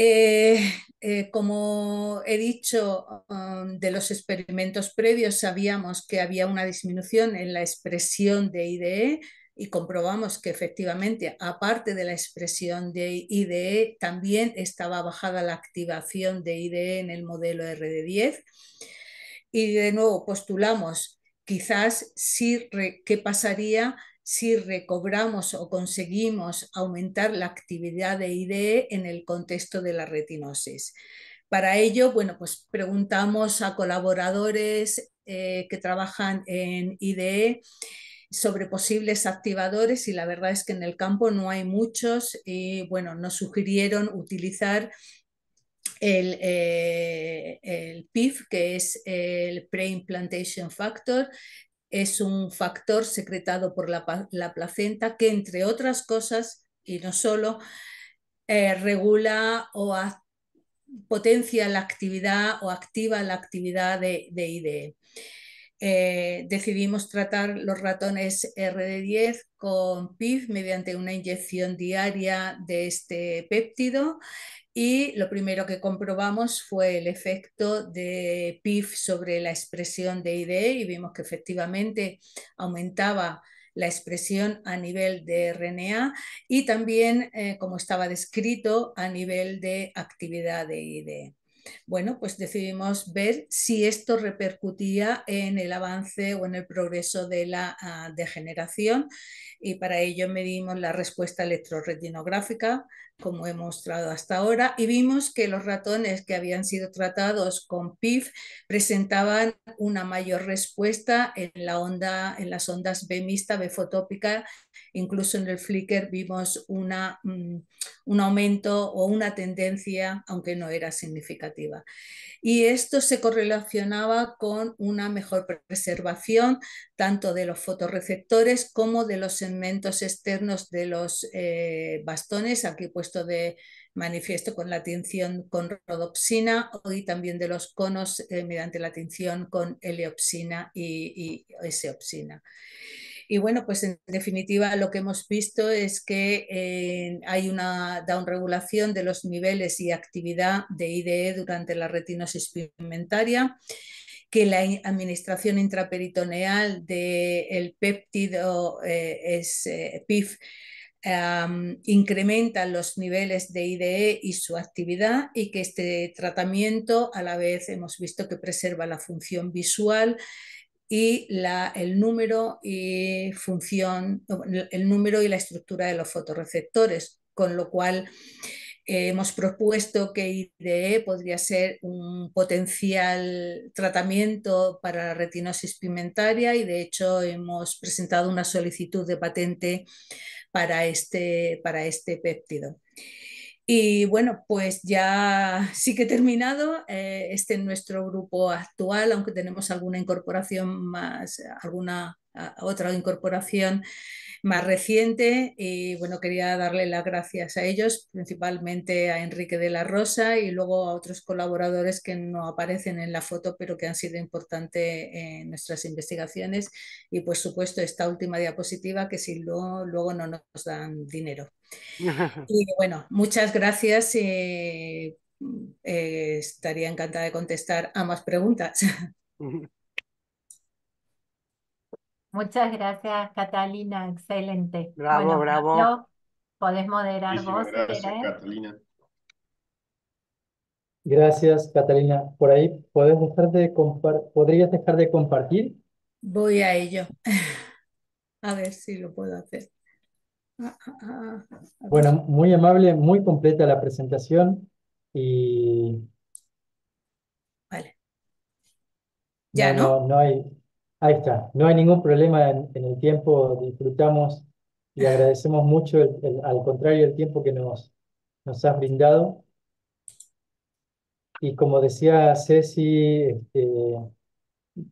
Eh, eh, como he dicho, um, de los experimentos previos sabíamos que había una disminución en la expresión de IDE y comprobamos que efectivamente, aparte de la expresión de IDE, también estaba bajada la activación de IDE en el modelo RD10. Y de nuevo postulamos quizás si qué pasaría si recobramos o conseguimos aumentar la actividad de IDE en el contexto de la retinosis. Para ello, bueno, pues preguntamos a colaboradores eh, que trabajan en IDE sobre posibles activadores y la verdad es que en el campo no hay muchos y bueno, nos sugirieron utilizar el, eh, el, PIF, que es el Pre-Implantation Factor, es un factor secretado por la, placenta que, entre otras cosas, y no solo, eh, regula o potencia la actividad o activa la actividad de, de IDE. Eh, decidimos tratar los ratones RD10 con PIF mediante una inyección diaria de este péptido y lo primero que comprobamos fue el efecto de PIF sobre la expresión de IDE y vimos que efectivamente aumentaba la expresión a nivel de RNA y también, eh, como estaba descrito, a nivel de actividad de IDE. Bueno, pues decidimos ver si esto repercutía en el avance o en el progreso de la ah, degeneración y para ello medimos la respuesta electroretinográfica, como he mostrado hasta ahora, y vimos que los ratones que habían sido tratados con PIF presentaban una mayor respuesta en, en las ondas B mixta, B fotópica Incluso en el Flickr vimos mm, un aumento o una tendencia, aunque no era significativa. Y esto se correlacionaba con una mejor preservación tanto de los fotorreceptores como de los segmentos externos de los eh, bastones, aquí puesto de manifiesto con la tinción con rodopsina y también de los conos eh, mediante la tinción con heliopsina y, y eseopsina. Y bueno, pues en definitiva lo que hemos visto es que eh, hay una downregulación de los niveles y actividad de IDE durante la retinosis pigmentaria que la administración intraperitoneal del péptido eh, eh, PIF incrementa los niveles de IDE y su actividad y que este tratamiento a la vez hemos visto que preserva la función visual y el, número y función, el número y la estructura de los fotorreceptores, con lo cual eh, hemos propuesto que IDE podría ser un potencial tratamiento para la retinosis pigmentaria y de hecho hemos presentado una solicitud de patente para este, para este péptido. Y bueno, pues ya sí que he terminado. Eh, este es nuestro grupo actual, aunque tenemos alguna incorporación más, eh, alguna ah, otra incorporación más reciente. Y bueno, quería darle las gracias a ellos, principalmente a Enrique de la Rosa y luego a otros colaboradores que no aparecen en la foto, pero que han sido importantes en nuestras investigaciones. Y por supuesto, esta última diapositiva que si luego no nos dan dinero. Y bueno, muchas gracias. Eh, estaría encantada de contestar a más preguntas. Muchas gracias, Catalina. Excelente. Bravo, bravo. podés moderar vos. Gracias, Catalina. Gracias, Catalina. Por ahí, ¿puedes dejar de ¿podrías dejar de compartir? Voy a ello. A ver si lo puedo hacer. Bueno, muy amable, muy completa la presentación y... Vale. Ya, ¿no? No, hay... Ahí está, no hay ningún problema en, el tiempo, disfrutamos y agradecemos mucho, al contrario, el tiempo que nos, nos has brindado. Y como decía Ceci, este,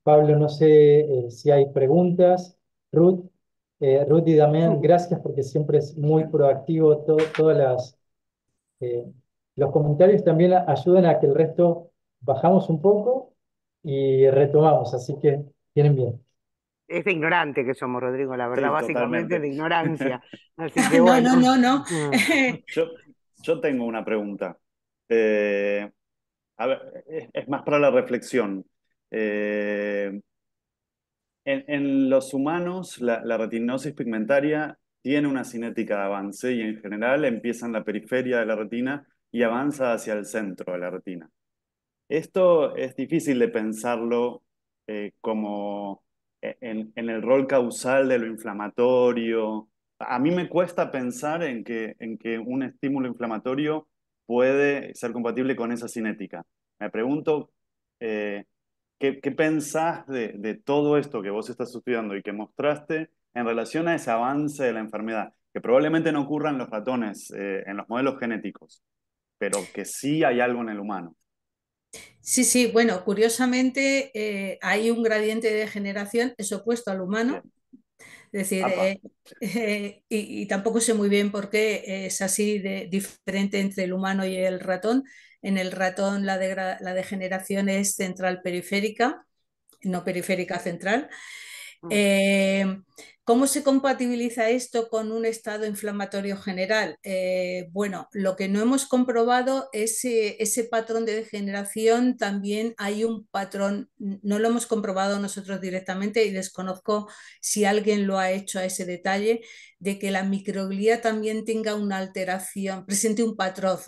Pablo, no sé eh, si hay preguntas. Ruth. Rudy eh, Ruti, también gracias porque siempre es muy proactivo. Todo, todas las, eh, los comentarios también ayudan a que el resto bajamos un poco y retomamos. Así que tienen bien. Es de ignorante que somos, Rodrigo, la verdad, básicamente de ignorancia. No, no, no, no. Ah. yo, tengo una pregunta. Eh, a ver, es, más para la reflexión. En, los humanos, la, retinosis pigmentaria tiene una cinética de avance y en general empieza en la periferia de la retina y avanza hacia el centro de la retina. Esto es difícil de pensarlo eh, como eh, en, el rol causal de lo inflamatorio. A mí me cuesta pensar en que, en que un estímulo inflamatorio puede ser compatible con esa cinética. Me pregunto eh, ¿Qué, pensás de, todo esto que vos estás estudiando y que mostraste en relación a ese avance de la enfermedad? Que probablemente no ocurra en los ratones, eh, en los modelos genéticos, pero que sí hay algo en el humano. Sí, sí, bueno, curiosamente eh, hay un gradiente de generación, es opuesto al humano. Es decir, eh, y, y, tampoco sé muy bien por qué es así de diferente entre el humano y el ratón, en el ratón la, degeneración es central periférica, no periférica central. Mm. Eh, ¿Cómo se compatibiliza esto con un estado inflamatorio general? Eh, bueno, lo que no hemos comprobado es ese patrón de degeneración. También hay un patrón, no lo hemos comprobado nosotros directamente y desconozco si alguien lo ha hecho a ese detalle, de que la microglía también tenga una alteración, presente un patrón.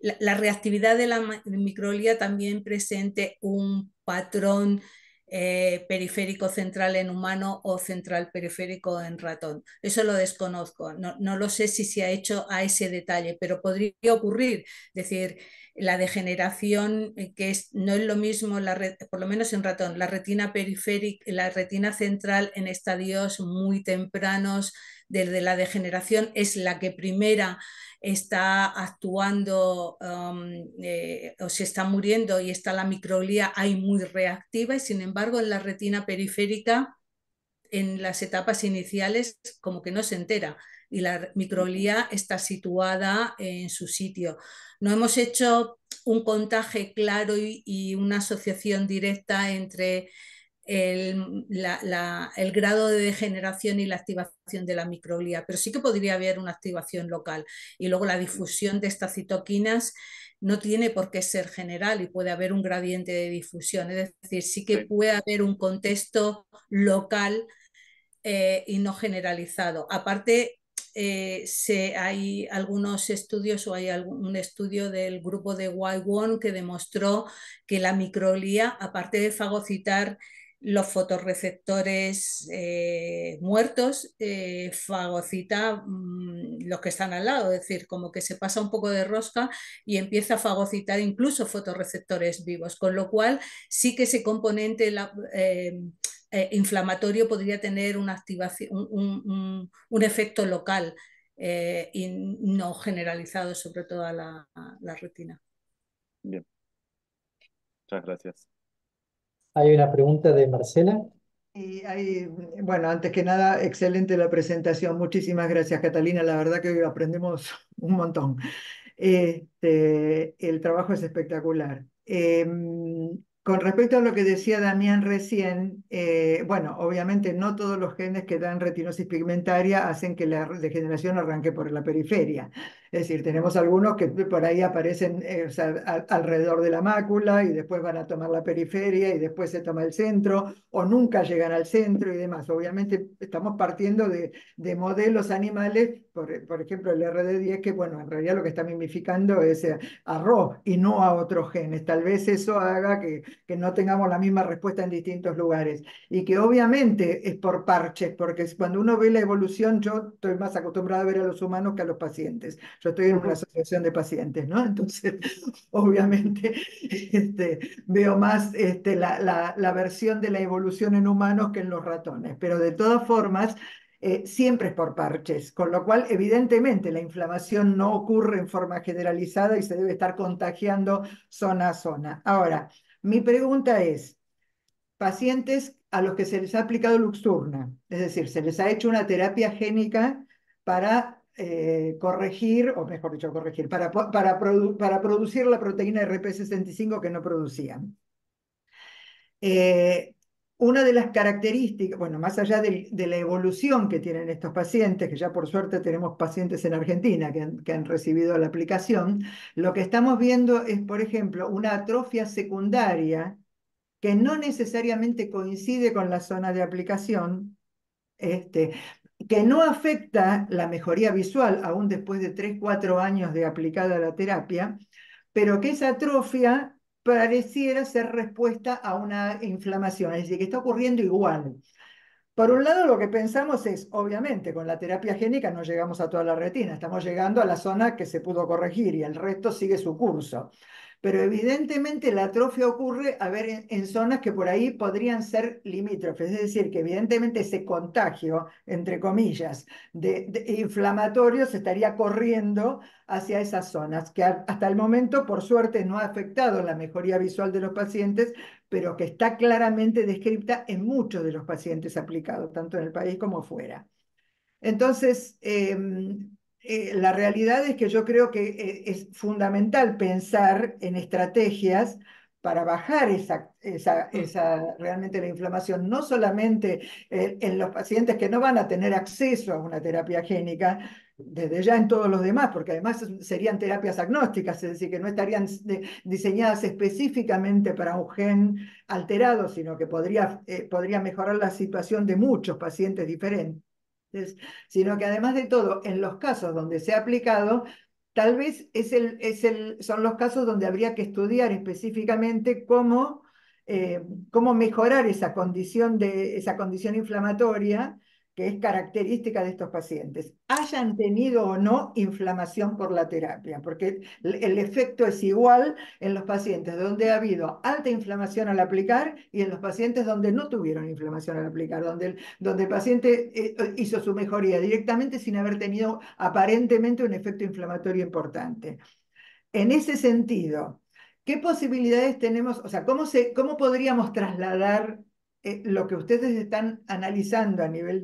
La, la reactividad de la microglía también presente un patrón eh, periférico central en humano o central periférico en ratón. Eso lo desconozco, no, lo sé si se ha hecho a ese detalle, pero podría ocurrir, decir, la degeneración eh, que es, no es lo mismo, la por lo menos en ratón, la retina periférica, la retina central en estadios muy tempranos desde la degeneración es la que primera está actuando um, eh, o se está muriendo y está la microglía ahí muy reactiva y sin embargo en la retina periférica en las etapas iniciales como que no se entera y la microglía está situada en su sitio. No hemos hecho un contaje claro y una asociación directa entre el, el, grado de degeneración y la activación de la microglía, pero sí que podría haber una activación local. Y luego la difusión de estas citoquinas no tiene por qué ser general y puede haber un gradiente de difusión, es decir, sí que puede haber un contexto local eh, y no generalizado. Aparte, eh, hay algunos estudios o hay algún, un estudio del grupo de y que demostró que la microglía, aparte de fagocitar los fotorreceptores eh, muertos eh, fagocita mm, los que están al lado, es decir, como que se pasa un poco de rosca y empieza a fagocitar incluso fotorreceptores vivos, con lo cual sí que ese componente eh, inflamatorio podría tener una activación, un, efecto local y no generalizado sobre toda la, la retina. Bien. Muchas gracias. Hay una pregunta de Marcela. bueno, antes que nada, excelente la presentación. Muchísimas gracias, Catalina. La verdad que hoy aprendemos un montón. Este, el trabajo es espectacular. Em, con respecto a lo que decía Damián recién, eh, bueno, obviamente no todos los genes que dan retinosis pigmentaria hacen que la degeneración arranque por la periferia. Es decir, tenemos algunos que por ahí aparecen eh, alrededor de la mácula y después van a tomar la periferia y después se toma el centro o nunca llegan al centro y demás. Obviamente estamos partiendo de, modelos animales, por, ejemplo el RD10, que bueno, en realidad lo que está mimificando es eh, a, y no a otros genes. Tal vez eso haga que, que no tengamos la misma respuesta en distintos lugares y que obviamente es por parches, porque cuando uno ve la evolución, yo estoy más acostumbrado a ver a los humanos que a los pacientes. Yo estoy en una asociación de pacientes, ¿no? Entonces, obviamente, este, veo más este, la, versión de la evolución en humanos que en los ratones, pero de todas formas, eh, siempre es por parches, con lo cual evidentemente la inflamación no ocurre en forma generalizada y se debe estar contagiando zona a zona. Ahora, mi pregunta es, pacientes a los que se les ha aplicado Luxturna, es decir, se les ha hecho una terapia génica para eh, corregir, o mejor dicho, corregir, para, para, para producir la proteína RP65 que no producían. Eh, una de las características, bueno, más allá de, la evolución que tienen estos pacientes, que ya por suerte tenemos pacientes en Argentina que han, recibido la aplicación, lo que estamos viendo es, por ejemplo, una atrofia secundaria que no necesariamente coincide con la zona de aplicación, este, que no afecta la mejoría visual, aún después de 3, 4 años de aplicada la terapia, pero que esa atrofia pareciera ser respuesta a una inflamación, es decir, que está ocurriendo igual. Por un lado, lo que pensamos es, obviamente, con la terapia génica no llegamos a toda la retina, estamos llegando a la zona que se pudo corregir y el resto sigue su curso. Pero evidentemente la atrofia ocurre, a ver, en, zonas que por ahí podrían ser limítrofes, es decir, que evidentemente ese contagio, entre comillas, de, inflamatorio se estaría corriendo hacia esas zonas, que hasta el momento, por suerte, no ha afectado la mejoría visual de los pacientes, pero que está claramente descrita en muchos de los pacientes aplicados, tanto en el país como fuera. Entonces, em, eh, la realidad es que yo creo que eh, es fundamental pensar en estrategias para bajar esa, mm. realmente la inflamación, no solamente eh, en los pacientes que no van a tener acceso a una terapia génica, desde ya en todos los demás, porque además serían terapias agnósticas, es decir, que no estarían diseñadas específicamente para un gen alterado, sino que podría, podría mejorar la situación de muchos pacientes diferentes sino que además de todo, en los casos donde se ha aplicado, tal vez el, son los casos donde habría que estudiar específicamente cómo, eh, cómo mejorar esa condición, de, esa condición inflamatoria que es característica de estos pacientes, hayan tenido o no inflamación por la terapia, porque el, efecto es igual en los pacientes donde ha habido alta inflamación al aplicar y en los pacientes donde no tuvieron inflamación al aplicar, donde el, donde el paciente eh, hizo su mejoría directamente sin haber tenido aparentemente un efecto inflamatorio importante. En ese sentido, ¿qué posibilidades tenemos? O sea, ¿cómo, cómo podríamos trasladar eh, lo que ustedes están analizando a nivel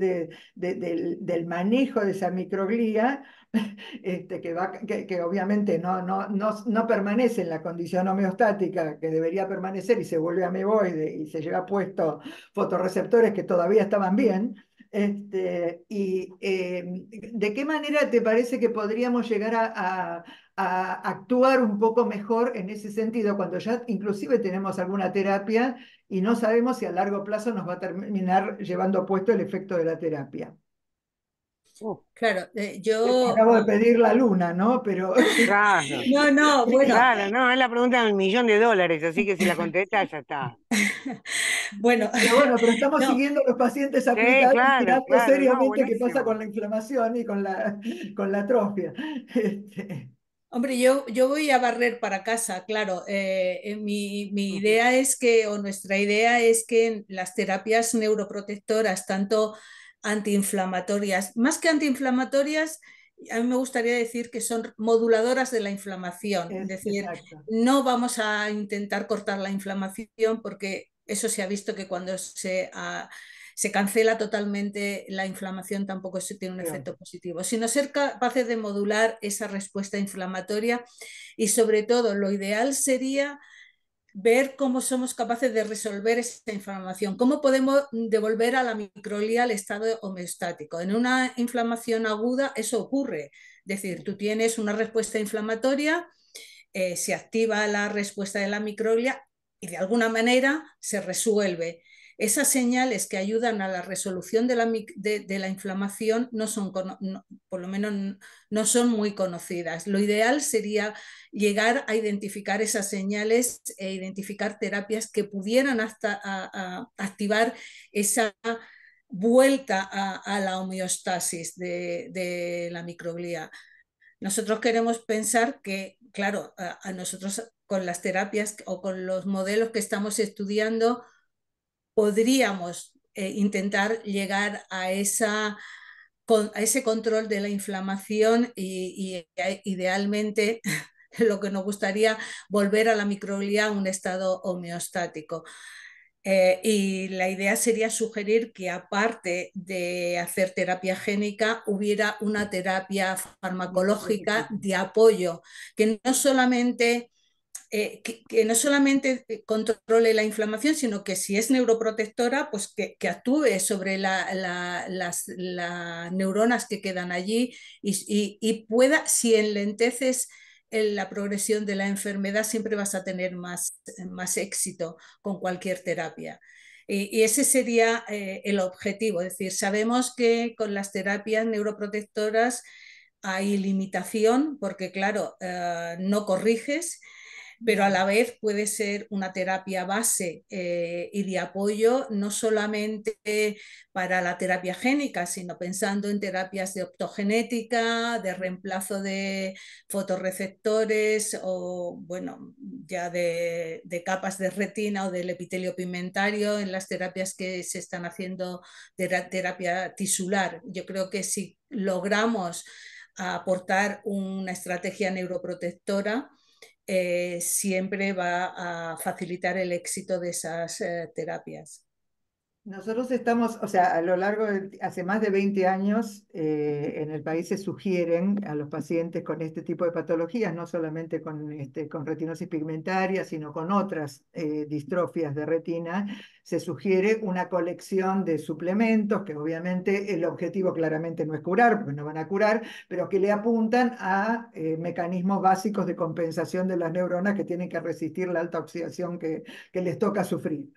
del, manejo de esa microglía, este, que, obviamente no, permanece en la condición homeostática que debería permanecer y se vuelve a ameboide y se lleva puesto fotorreceptores que todavía estaban bien. Este, y em, de qué manera te parece que podríamos llegar a actuar un poco mejor en ese sentido, cuando ya inclusive tenemos alguna terapia y no sabemos si a largo plazo nos va a terminar llevando puesto el efecto de la terapia. Oh. claro, eh, yo... Acabo de pedir la luna, ¿no? Pero... No, no, bueno... Claro, no, es la pregunta del millón de dólares, así que si la contestas ya está. bueno, pero bueno, pero estamos siguiendo los pacientes aplicados, sí, seriamente qué pasa con la inflamación y con la, con la atrofia. Este... Hombre, yo, yo voy a barrer para casa, claro. Eh, eh, mi, idea es que, o nuestra idea es que las terapias neuroprotectoras, tanto antiinflamatorias, más que antiinflamatorias, a mí me gustaría decir que son moduladoras de la inflamación. Es decir, no vamos a intentar cortar la inflamación porque eso se ha visto que cuando se... ha. Ah, se cancela totalmente la inflamación, tampoco eso tiene un efecto positivo, sino ser capaces de modular esa respuesta inflamatoria y sobre todo lo ideal sería ver cómo somos capaces de resolver esta inflamación, cómo podemos devolver a la microglia el estado homeostático. En una inflamación aguda eso ocurre, es decir, tú tienes una respuesta inflamatoria, eh, se activa la respuesta de la microglia y de alguna manera se resuelve. Esas señales que ayudan a la resolución de la, inflamación no son, por lo menos, no son muy conocidas. Lo ideal sería llegar a identificar esas señales e identificar terapias que pudieran hasta activar esa vuelta a, la homeostasis de, la microglía. Nosotros queremos pensar que, claro, a, nosotros con las terapias o con los modelos que estamos estudiando, podríamos eh, intentar llegar a, esa, ese control de la inflamación y, eh, idealmente lo que nos gustaría volver a la microglía a un estado homeostático. Eh, y la idea sería sugerir que aparte de hacer terapia génica, hubiera una terapia farmacológica de apoyo, que no solamente eh, que, no solamente eh, controle la inflamación, sino que si es neuroprotectora, pues que, actúe sobre las neuronas que quedan allí y, pueda, si enlenteces eh, la progresión de la enfermedad, siempre vas a tener más, éxito con cualquier terapia. Y, ese sería el objetivo, es decir, sabemos que con las terapias neuroprotectoras hay limitación porque, claro, no corriges, pero a la vez puede ser una terapia base eh, y de apoyo, no solamente para la terapia génica, sino pensando en terapias de optogenética, de reemplazo de fotorreceptores o, bueno, ya de, de capas de retina o del epitelio pigmentario en las terapias que se están haciendo de terapia tisular. Yo creo que si logramos aportar una estrategia neuroprotectora, eh, siempre va a facilitar el éxito de esas eh, terapias. Nosotros estamos, o sea, a lo largo de, hace más de 20 años eh, en el país se sugieren a los pacientes con este tipo de patologías, no solamente con, este, con retinosis pigmentaria, sino con otras distrofias de retina, se sugiere una colección de suplementos, que obviamente el objetivo claramente no es curar, porque no van a curar, pero que le apuntan a eh, mecanismos básicos de compensación de las neuronas que tienen que resistir la alta oxidación que, les toca sufrir.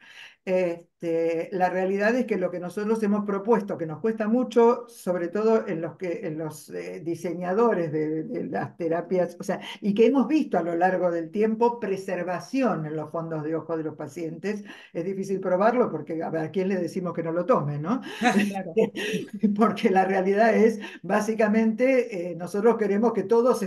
Este, la realidad es que lo que nosotros hemos propuesto, que nos cuesta mucho, sobre todo en los, que, en los eh, diseñadores de, las terapias, sea, y que hemos visto a lo largo del tiempo preservación en los fondos de ojo de los pacientes, es difícil probar porque a, ver, ¿a quién le decimos que no lo tome, ¿no? porque la realidad es, básicamente, eh, nosotros queremos que todos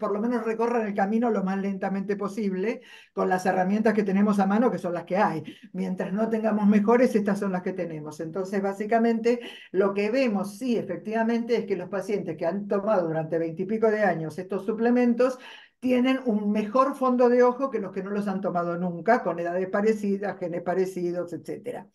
por lo menos recorran el camino lo más lentamente posible con las herramientas que tenemos a mano, que son las que hay. Mientras no tengamos mejores, estas son las que tenemos. Entonces, básicamente, lo que vemos, sí, efectivamente, es que los pacientes que han tomado durante veintipico de años estos suplementos, tienen un mejor fondo de ojo que los que no los han tomado nunca, con edades parecidas, genes parecidos, etc.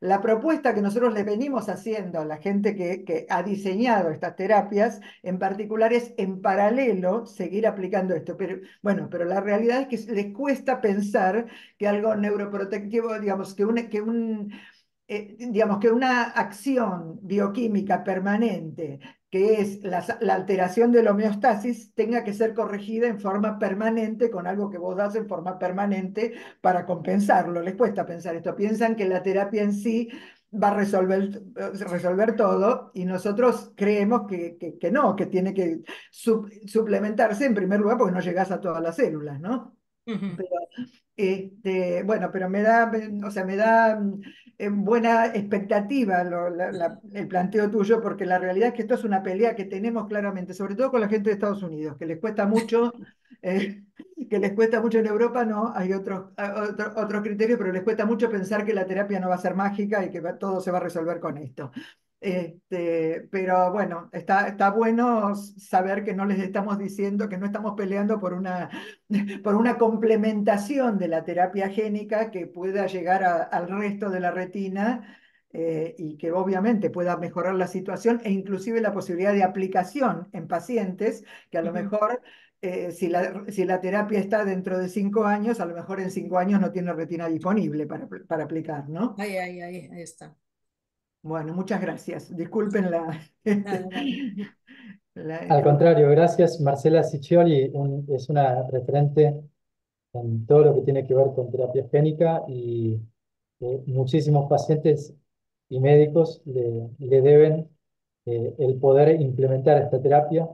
La propuesta que nosotros les venimos haciendo a la gente que, ha diseñado estas terapias, en particular, es en paralelo seguir aplicando esto. Pero bueno, pero la realidad es que les cuesta pensar que algo neuroprotectivo, digamos, que que un eh, digamos que una acción bioquímica permanente que es la, alteración de la homeostasis, tenga que ser corregida en forma permanente con algo que vos das en forma permanente para compensarlo. Les cuesta pensar esto. Piensan que la terapia en sí va a resolver, eh, resolver todo y nosotros creemos que, que, no, que tiene que suplementarse en primer lugar porque no llegás a todas las células, ¿no? este, bueno, pero me da, o sea, me da en buena expectativa el planteo tuyo, porque la realidad es que esto es una pelea que tenemos claramente, sobre todo con la gente de Estados Unidos, que les cuesta mucho, eh, que les cuesta mucho en Europa, no, hay otros otro, criterios, pero les cuesta mucho pensar que la terapia no va a ser mágica y que todo se va a resolver con esto. Este, pero bueno, está, está bueno saber que no les estamos diciendo, que no estamos peleando por una, por una complementación de la terapia génica que pueda llegar al resto de la retina eh, y que obviamente pueda mejorar la situación e inclusive la posibilidad de aplicación en pacientes que a lo mejor eh, si, la, si, la, terapia está dentro de cinco años, a lo mejor en cinco años no tiene retina disponible para, aplicar, ¿no? ahí, ahí, ahí está. Bueno, muchas gracias. Disculpen la... Al eh, contrario, gracias Marcela Ciccioli, es una referente en todo lo que tiene que ver con terapia génica y eh, muchísimos pacientes y médicos le, deben eh, el poder implementar esta terapia.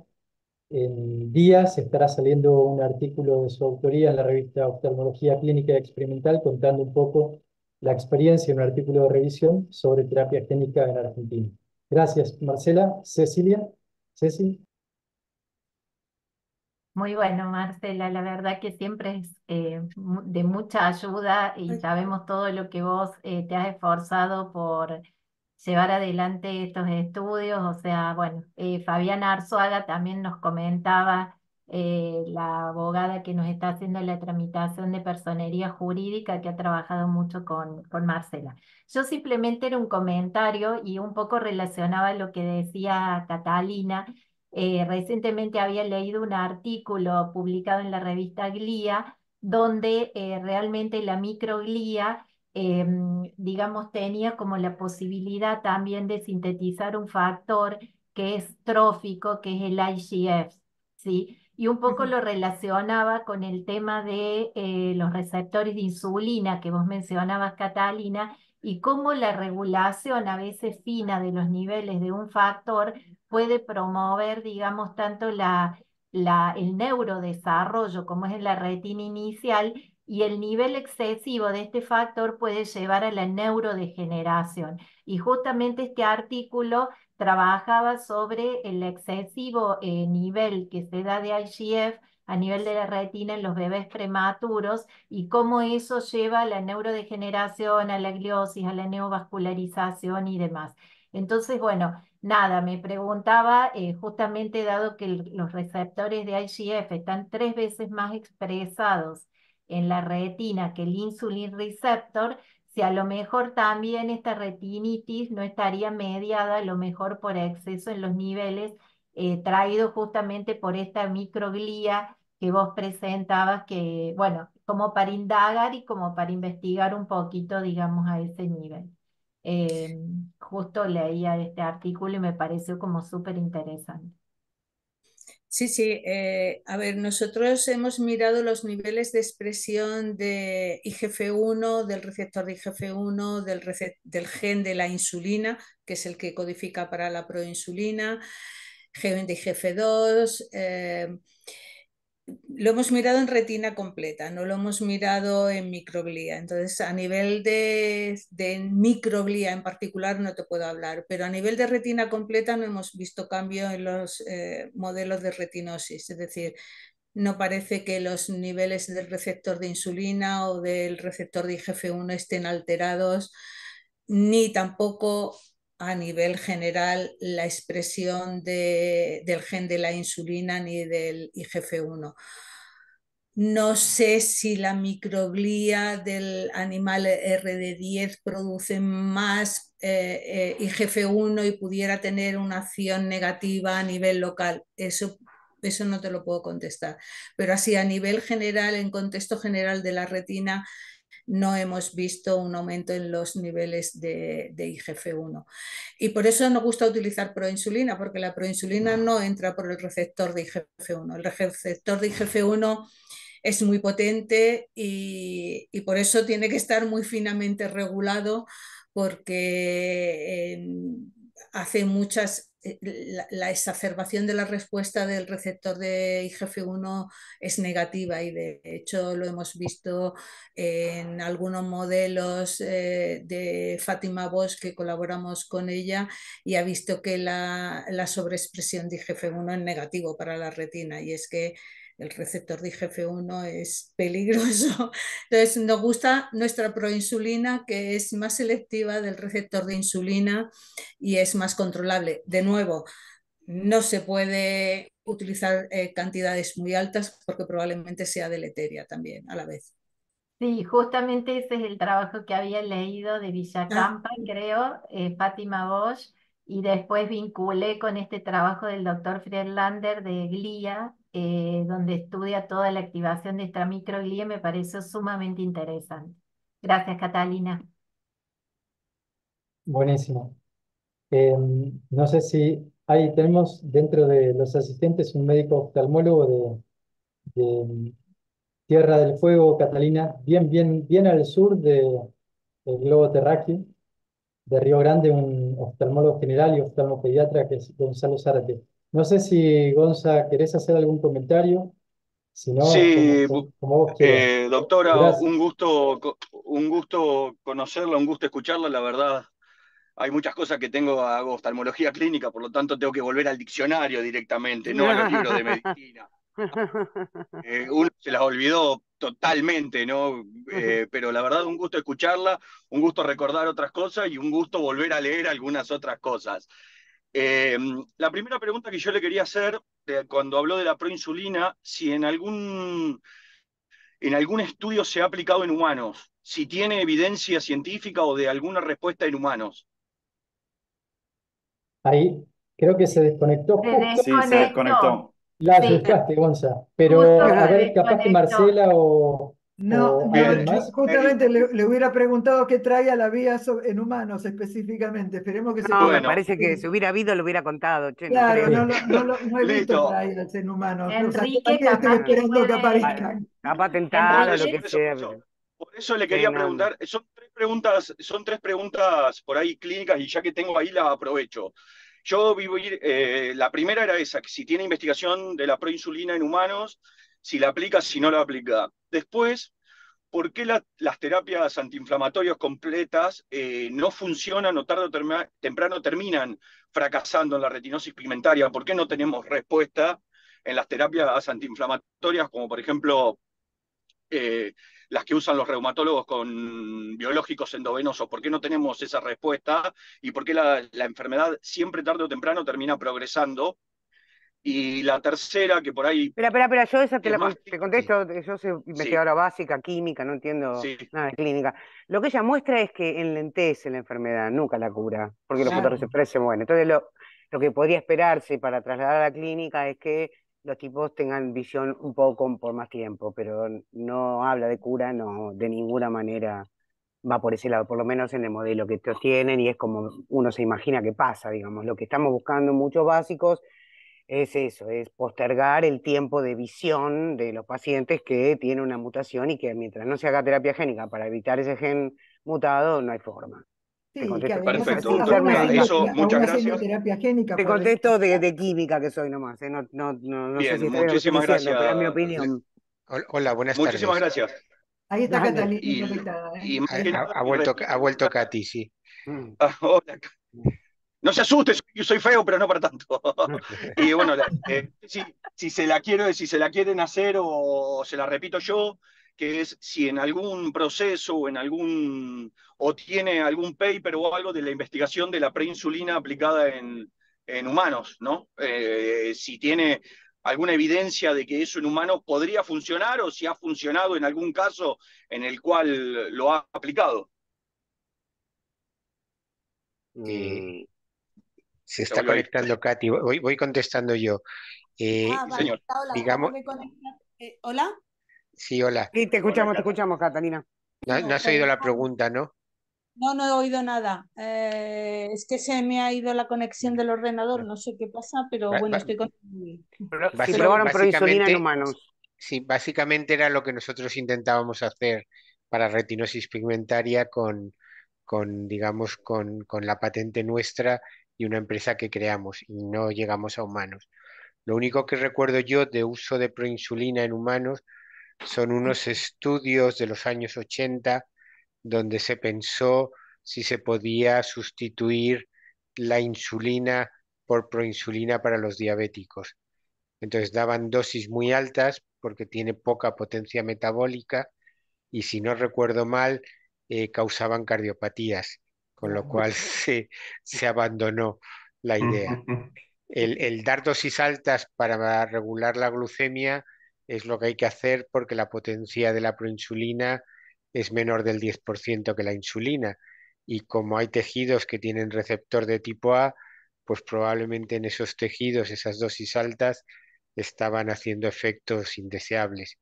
En días estará saliendo un artículo de su autoría en la revista Oftalmología Clínica Experimental contando un poco la experiencia en un artículo de revisión sobre terapia génica en Argentina. Gracias, Marcela. Cecilia, Cecil Muy bueno, Marcela, la verdad que siempre es eh, de mucha ayuda y sabemos todo lo que vos eh, te has esforzado por llevar adelante estos estudios. O sea, bueno, eh, Fabiana Fabián Arzuaga también nos comentaba eh, la abogada que nos está haciendo la tramitación de personería jurídica, que ha trabajado mucho con, con Marcela. Yo simplemente era un comentario y un poco relacionaba lo que decía Catalina. Eh, recientemente había leído un artículo publicado en la revista Glia, donde eh, realmente la microglía, digamos, tenía como la posibilidad también de sintetizar un factor que es trófico, que es el IGF, ¿sí? y un poco lo relacionaba con el tema de eh, los receptores de insulina que vos mencionabas, Catalina, y cómo la regulación a veces fina de los niveles de un factor puede promover, digamos, tanto el neurodesarrollo como es en la retina inicial y el nivel excesivo de este factor puede llevar a la neurodegeneración. Y justamente este artículo trabajaba sobre el excesivo eh, nivel que se da de IGF a nivel de la retina en los bebés prematuros y cómo eso lleva a la neurodegeneración, a la gliosis, a la neovascularización y demás. Entonces, bueno, nada, me preguntaba, eh, justamente dado que los receptores de IGF están tres veces más expresados en la retina que el insulin receptor, si a lo mejor también esta retinitis no estaría mediada a lo mejor por exceso en los niveles traídos eh, traído justamente por esta microglía que vos presentabas, que, bueno, como para indagar y como para investigar un poquito, digamos, a ese nivel. Eh, justo leía este artículo y me pareció como súper interesante. Sí, sí. Eh, a ver, nosotros hemos mirado los niveles de expresión de IGF1, del receptor de IGF1, del, del gen de la insulina, que es el que codifica para la proinsulina, gen de IGF2 lo hemos mirado en retina completa, no lo hemos mirado en microglía. Entonces, a nivel de, de, en particular no te puedo hablar, pero a nivel de retina completa no hemos visto cambio en los eh, modelos de retinosis. Es decir, no parece que los niveles del receptor de insulina o del receptor de IGF-1 estén alterados, ni tampoco a nivel general la expresión del gen de la insulina ni del IGF-1. No sé si la microglía del animal RD10 produce más eh, eh, IGF-1 y pudiera tener una acción negativa a nivel local. Eso, eso no te lo puedo contestar. Pero así a nivel general, en contexto general de la retina, no hemos visto un aumento en los niveles de, IGF-1. Y por eso nos gusta utilizar proinsulina, porque la proinsulina no entra por el receptor de IGF-1. El receptor de IGF-1 es muy potente y, por eso tiene que estar muy finamente regulado porque eh, hace muchas eh, la, exacerbación de la respuesta del receptor de IGF-1 es negativa y de hecho lo hemos visto en algunos modelos eh, de Fátima Bosch que colaboramos con ella y ha visto que la, la sobreexpresión de IGF-1 es negativo para la retina y es que el receptor de IGF-1 es peligroso. Entonces, nos gusta nuestra proinsulina, que es más selectiva del receptor de insulina y es más controlable. De nuevo, no se puede utilizar eh, cantidades muy altas porque probablemente sea deleteria también a la vez. Sí, justamente ese es el trabajo que había leído de Villacampa, ah. creo, eh, Fátima Bosch, y después vinculé con este trabajo del doctor Friedlander de Glia, eh, donde estudia toda la activación de esta microglía, me pareció sumamente interesante. Gracias, Catalina. Buenísimo. Eh, no sé si ahí tenemos dentro de los asistentes un médico oftalmólogo de, mm, Tierra del Fuego, Catalina, bien, bien, bien al sur de, del globo terráqueo, de Río Grande, un oftalmólogo general y oftalmopediatra que es Gonzalo Zárate. No sé si, Gonza, ¿querés hacer algún comentario? Sí, como, eh, doctora, un gusto, un gusto conocerla, un gusto escucharla, la verdad. Hay muchas cosas que tengo, hago oftalmología clínica, por lo tanto tengo que volver al diccionario directamente, no a libro de medicina. Eh, uno se las olvidó totalmente, ¿no? Eh, pero la verdad, un gusto escucharla, un gusto recordar otras cosas y un gusto volver a leer algunas otras cosas. Eh, la primera pregunta que yo le quería hacer cuando habló de la proinsulina, si en algún, en algún estudio se ha aplicado en humanos, si tiene evidencia científica o de alguna respuesta en humanos. Ahí creo que se desconectó. Se sí, se desconectó. La asustaste, Gonza. Pero a ver, capaz que Marcela o, no, justamente le, hubiera preguntado qué a la vía en humanos específicamente. Esperemos que no, se me parece que si hubiera habido lo hubiera contado. Che, claro, no, no, no, he visto traídas en humanos. Enrique, capaz estoy esperando que, que aparezcan. lo que sea. Por eso le quería preguntar, son tres preguntas, son tres preguntas por ahí clínicas y ya que tengo ahí las aprovecho. Yo vivo, eh, la primera era esa, que si tiene investigación de la proinsulina en humanos, si la aplica, si no la aplica. Después, ¿por qué las terapias antiinflamatorias completas eh, no funcionan o tarde o temprano terminan fracasando en la retinosis pigmentaria? ¿Por qué no tenemos respuesta en las terapias antiinflamatorias, como por ejemplo eh, las que usan los reumatólogos con biológicos endovenosos? ¿Por qué no tenemos esa respuesta? ¿Y por qué la, la enfermedad siempre tarde o temprano termina progresando y la tercera, que por ahí. pero espera, yo esa te, la, contesto, yo soy investigadora básica, química, no entiendo nada de clínica. Lo que ella muestra es que enlentece la enfermedad, nunca la cura, porque los fotorreceptores se mueren. Entonces, lo, lo que podría esperarse para trasladar a la clínica es que los tipos tengan visión un poco por más tiempo, pero no habla de cura, no, de ninguna manera va por ese lado, por lo menos en el modelo que tienen y es como uno se imagina que pasa, digamos. Lo que estamos buscando, muchos básicos, es eso, es postergar el tiempo de visión de los pacientes que tienen una mutación y que mientras no se haga terapia génica para evitar ese gen mutado, no hay forma. Sí, Perfecto, eso, muchas gracias. Génica, Te contesto de, química que soy nomás, ¿eh? no, no, Bien, sé si muchísimas gracias. mi opinión. Hola, buenas tardes. Muchísimas gracias. Ahí está Catalina. ¿eh? ha, vuelto, ha vuelto Katy, sí. Mm. Ah, hola. No se asuste, yo soy feo, pero no para tanto. y bueno, eh, si, se la quiero, si se la quieren hacer o, se la repito yo, que es si en algún proceso o en algún o tiene algún paper o algo de la investigación de la preinsulina aplicada en, en humanos, ¿no? Eh, si tiene alguna evidencia de que eso en humanos podría funcionar o si ha funcionado en algún caso en el cual lo ha aplicado. Mm, se está conectando Katy. Voy, voy contestando yo. Eh, ah, señor. Hola, digamos... Eh, ¿Hola? Sí, hola. Sí, te escuchamos, te escuchamos, Catalina. No, has oído la pregunta, ¿no? No, no he oído nada. Eh, es que se me ha ido la conexión del ordenador, no sé qué pasa, pero bueno, estoy con... Sí, básicamente era lo que nosotros intentábamos hacer para retinosis pigmentaria con, con digamos, con, con, la patente nuestra y una empresa que creamos y no llegamos a humanos. Lo único que recuerdo yo de uso de proinsulina en humanos son unos estudios de los años 80 donde se pensó si se podía sustituir la insulina por proinsulina para los diabéticos. Entonces daban dosis muy altas porque tiene poca potencia metabólica y si no recuerdo mal, eh, causaban cardiopatías con lo cual se, abandonó la idea. El, el, dar dosis altas para regular la glucemia es lo que hay que hacer porque la potencia de la proinsulina es menor del 10% que la insulina. Y como hay tejidos que tienen receptor de tipo A, pues probablemente en esos tejidos esas dosis altas estaban haciendo efectos indeseables.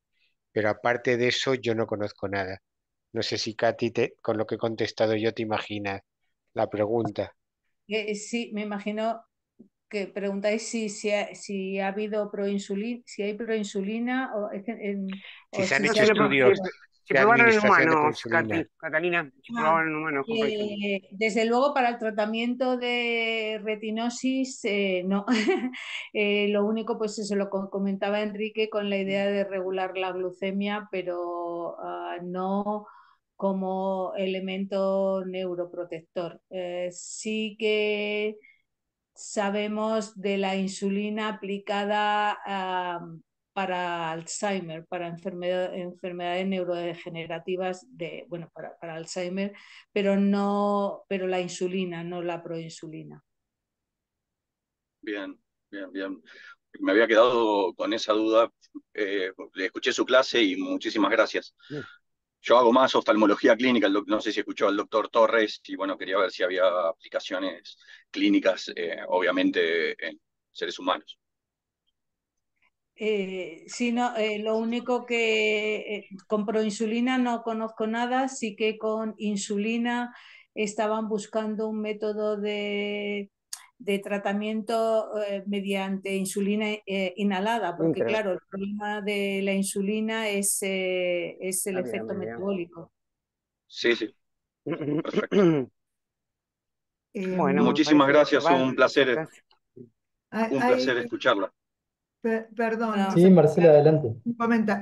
Pero aparte de eso, yo no conozco nada. No sé si, Katy, con lo que he contestado yo te imaginas la pregunta. Eh, eh, sí, me imagino que preguntáis si, si, ha, habido proinsulina, si hay proinsulina o, si se han hecho estudios. Ah, en humanos, Catalina, en eh, humanos. desde luego, para el tratamiento de retinosis, no. lo único, pues se lo comentaba Enrique con la idea de regular la glucemia, pero ah, no como elemento neuroprotector. Eh, sí que sabemos de la insulina aplicada ah, para Alzheimer, para enfermedades neurodegenerativas de, bueno, para, Alzheimer, pero no, pero la insulina, no la proinsulina. Bien, bien, bien. Me había quedado con esa duda. le eh, escuché su clase y muchísimas gracias. Yo hago más oftalmología clínica, no sé si escuchó al doctor Torres, y bueno, quería ver si había aplicaciones clínicas, eh, obviamente, en seres humanos. Eh, sí, no, eh, lo único que con proinsulina no conozco nada, sí que con insulina estaban buscando un método de de tratamiento eh, mediante insulina eh, inhalada, porque claro, el problema de la insulina es, eh, es el ah, efecto metabólico. Sí, sí. bueno, Muchísimas gracias, un placer, un placer escucharla. Perdona. Sí, Marcela, adelante.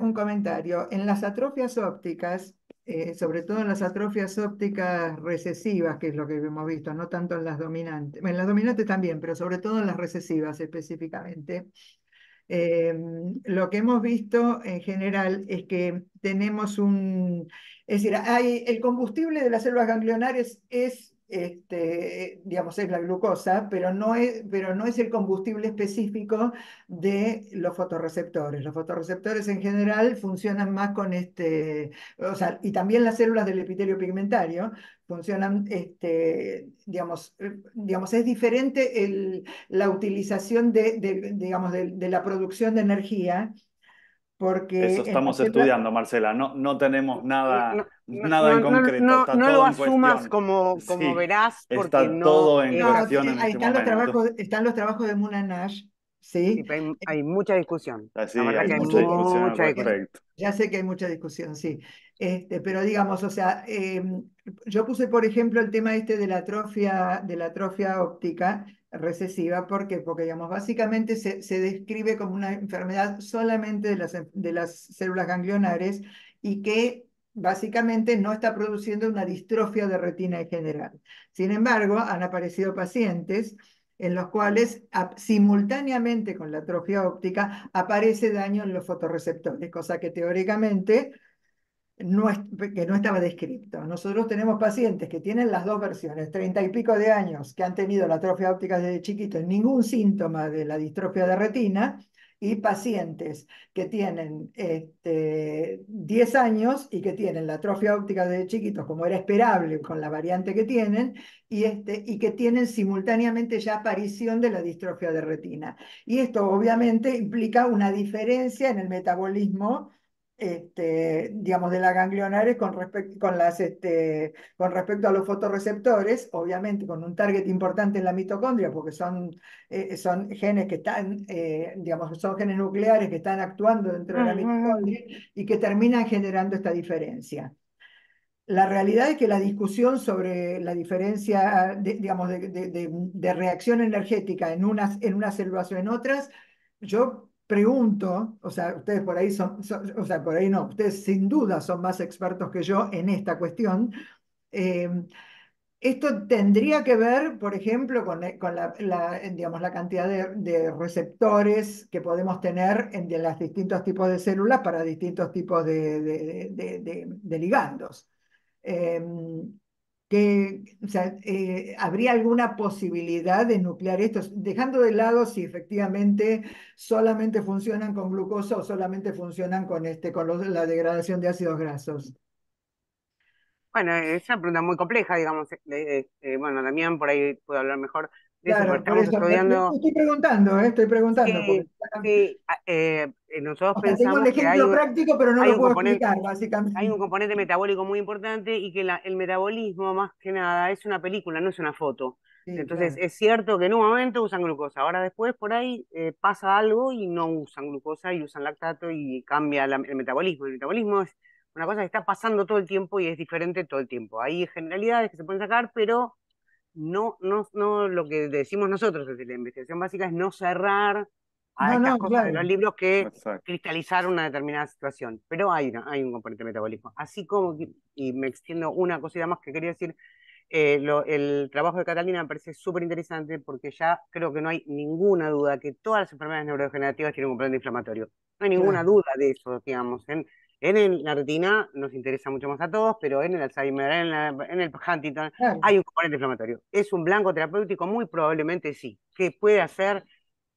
un comentario. En las atrofias ópticas, eh, sobre todo en las atrofias ópticas recesivas, que es lo que hemos visto, no tanto en las dominantes, en las dominantes también, pero sobre todo en las recesivas específicamente, eh, lo que hemos visto en general es que tenemos un, es decir, hay, el combustible de las células ganglionares es este, digamos, es la glucosa, pero no es, pero no es el combustible específico de los fotorreceptores. Los fotorreceptores en general funcionan más con este, o sea, y también las células del epitelio pigmentario funcionan, este, digamos, eh, digamos, es diferente la utilización digamos, de la producción de energía eso estamos estudiando, Marcela. No, no tenemos nada, nada en concreto. No, está todo lo en asumas como, verás, porque está todo en cuestión. Este están, los trabajos, están los trabajos de Muna Nash. Sí. Hay, mucha discusión. Ah, hay, mucha, discusión. Ya sé que hay mucha discusión, sí. Este, pero digamos, o sea, em, yo puse, por ejemplo, el tema este de la atrofia, de la atrofia óptica recesiva, ¿por Porque, digamos, básicamente se, describe como una enfermedad solamente de las, de las células ganglionares y que básicamente no está produciendo una distrofia de retina en general. Sin embargo, han aparecido pacientes en los cuales simultáneamente con la atrofia óptica aparece daño en los fotorreceptores, cosa que teóricamente que no estaba descrito. Nosotros tenemos pacientes que tienen las dos versiones, treinta y pico de años, que han tenido la atrofia óptica desde chiquito, ningún síntoma de la distrofia de retina, y pacientes que tienen este, diez 10 años y que tienen la atrofia óptica desde chiquitos, como era esperable con la variante que tienen, y, este, y que tienen simultáneamente ya aparición de la distrofia de retina. Y esto obviamente implica una diferencia en el metabolismo este, digamos, de la ganglionares con, con, las, este, con respecto a los fotorreceptores, obviamente con un target importante en la mitocondria, porque son, eh, son genes que están, eh, digamos, son genes nucleares que están actuando dentro de la mitocondria y que terminan generando esta diferencia. La realidad es que la discusión sobre la diferencia, ah, de, digamos, de, reacción energética en unas, en unas células o en otras, yo pregunto, o sea, ustedes por ahí son, o sea, por ahí no, ustedes sin duda son más expertos que yo en esta cuestión. Eh, esto tendría que ver, por ejemplo, con, la, cantidad de, receptores que podemos tener en de los distintos tipos de células para distintos tipos de, ligandos. Eh, que o sea, eh, habría alguna posibilidad de nuclear esto, dejando de lado si efectivamente solamente funcionan con glucosa o solamente funcionan con, este, con la degradación de ácidos grasos. Bueno, es una pregunta muy compleja, digamos. Eh, eh, bueno, también por ahí puedo hablar mejor, Claro, Estoy preguntando, eh, estoy preguntando. Eh, eh, nosotros pensamos tengo ejemplo hay un, práctico, pero no lo puedo explicar, básicamente. Hay un componente metabólico muy importante y que el metabolismo, más que nada, es una película, no es una foto. Entonces, es cierto que en un momento usan glucosa, ahora después por ahí pasa algo y no usan glucosa y usan lactato y cambia el metabolismo. El metabolismo es una cosa que está pasando todo el tiempo y es diferente todo el tiempo. Hay generalidades que se pueden sacar, pero no, no, no lo que decimos nosotros desde la investigación básica es no cerrar a estas cosas de los libros que cristalizaron una determinada situación. Pero hay, hay un componente metabólico. Así como, y me extiendo una cosita más que quería decir, eh, el trabajo de Catalina me parece súper interesante porque ya creo que no hay ninguna duda que todas las enfermedades neurodegenerativas tienen un componente inflamatorio. No hay ninguna duda de eso, digamos. En, en, la retina nos interesa mucho más a todos, pero en el Alzheimer, en, el Huntington, hay un componente inflamatorio. ¿Es un blanco terapéutico? Muy probablemente sí. ¿Qué puede hacer?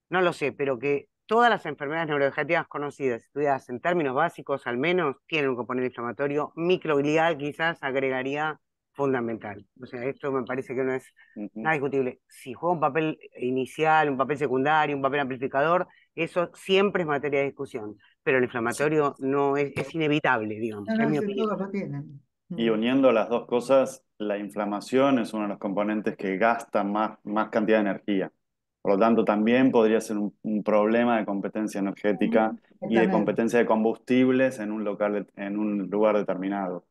No lo sé, pero que todas las enfermedades neurodegenerativas conocidas, estudiadas en términos básicos al menos, tienen un componente inflamatorio. Microglial quizás agregaría fundamental. O sea, esto me parece que no es nada discutible. Si juega un papel inicial, un papel secundario, un papel amplificador, eso siempre es materia de discusión, pero el inflamatorio no es, es, inevitable, digamos. Y uniendo las dos cosas, la inflamación es uno de los componentes que gasta más, más cantidad de energía. Por lo tanto, también podría ser un, problema de competencia energética y de competencia de combustibles en un, local, en un lugar determinado.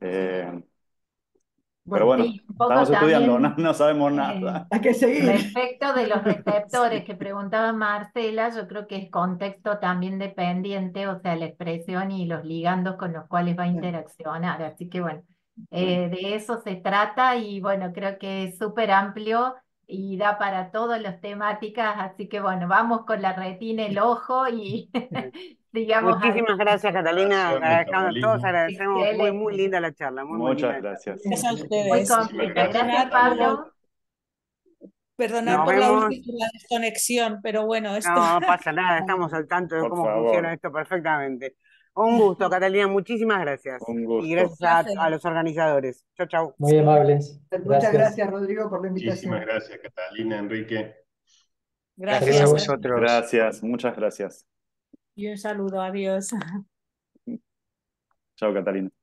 Eh, pero bueno, estamos estudiando, no, sabemos eh, nada. Hay que seguir. Respecto de los receptores que preguntaba Marcela, yo creo que es contexto también dependiente, o sea, la expresión y los ligandos con los cuales va a interaccionar. Así que bueno, eh, de eso se trata y bueno, creo que es súper amplio y da para todas las temáticas, así que bueno, vamos con la retina, el ojo y, Muchísimas gracias, Catalina. Todos agradecemos. Muy, linda la charla. Muchas gracias. Gracias a ustedes. Gracias, Pablo. Perdonad por la desconexión, pero bueno, esto... No, pasa nada, estamos al tanto de cómo funciona esto perfectamente. Un gusto, Catalina, muchísimas gracias. Y gracias a, los organizadores. Chao, chao. Muy amables. Muchas gracias, Rodrigo, por la invitación. Muchísimas gracias, Catalina, Enrique. Gracias, gracias a vosotros. Gracias, muchas gracias. Y un saludo, adiós. Chao, Catalina.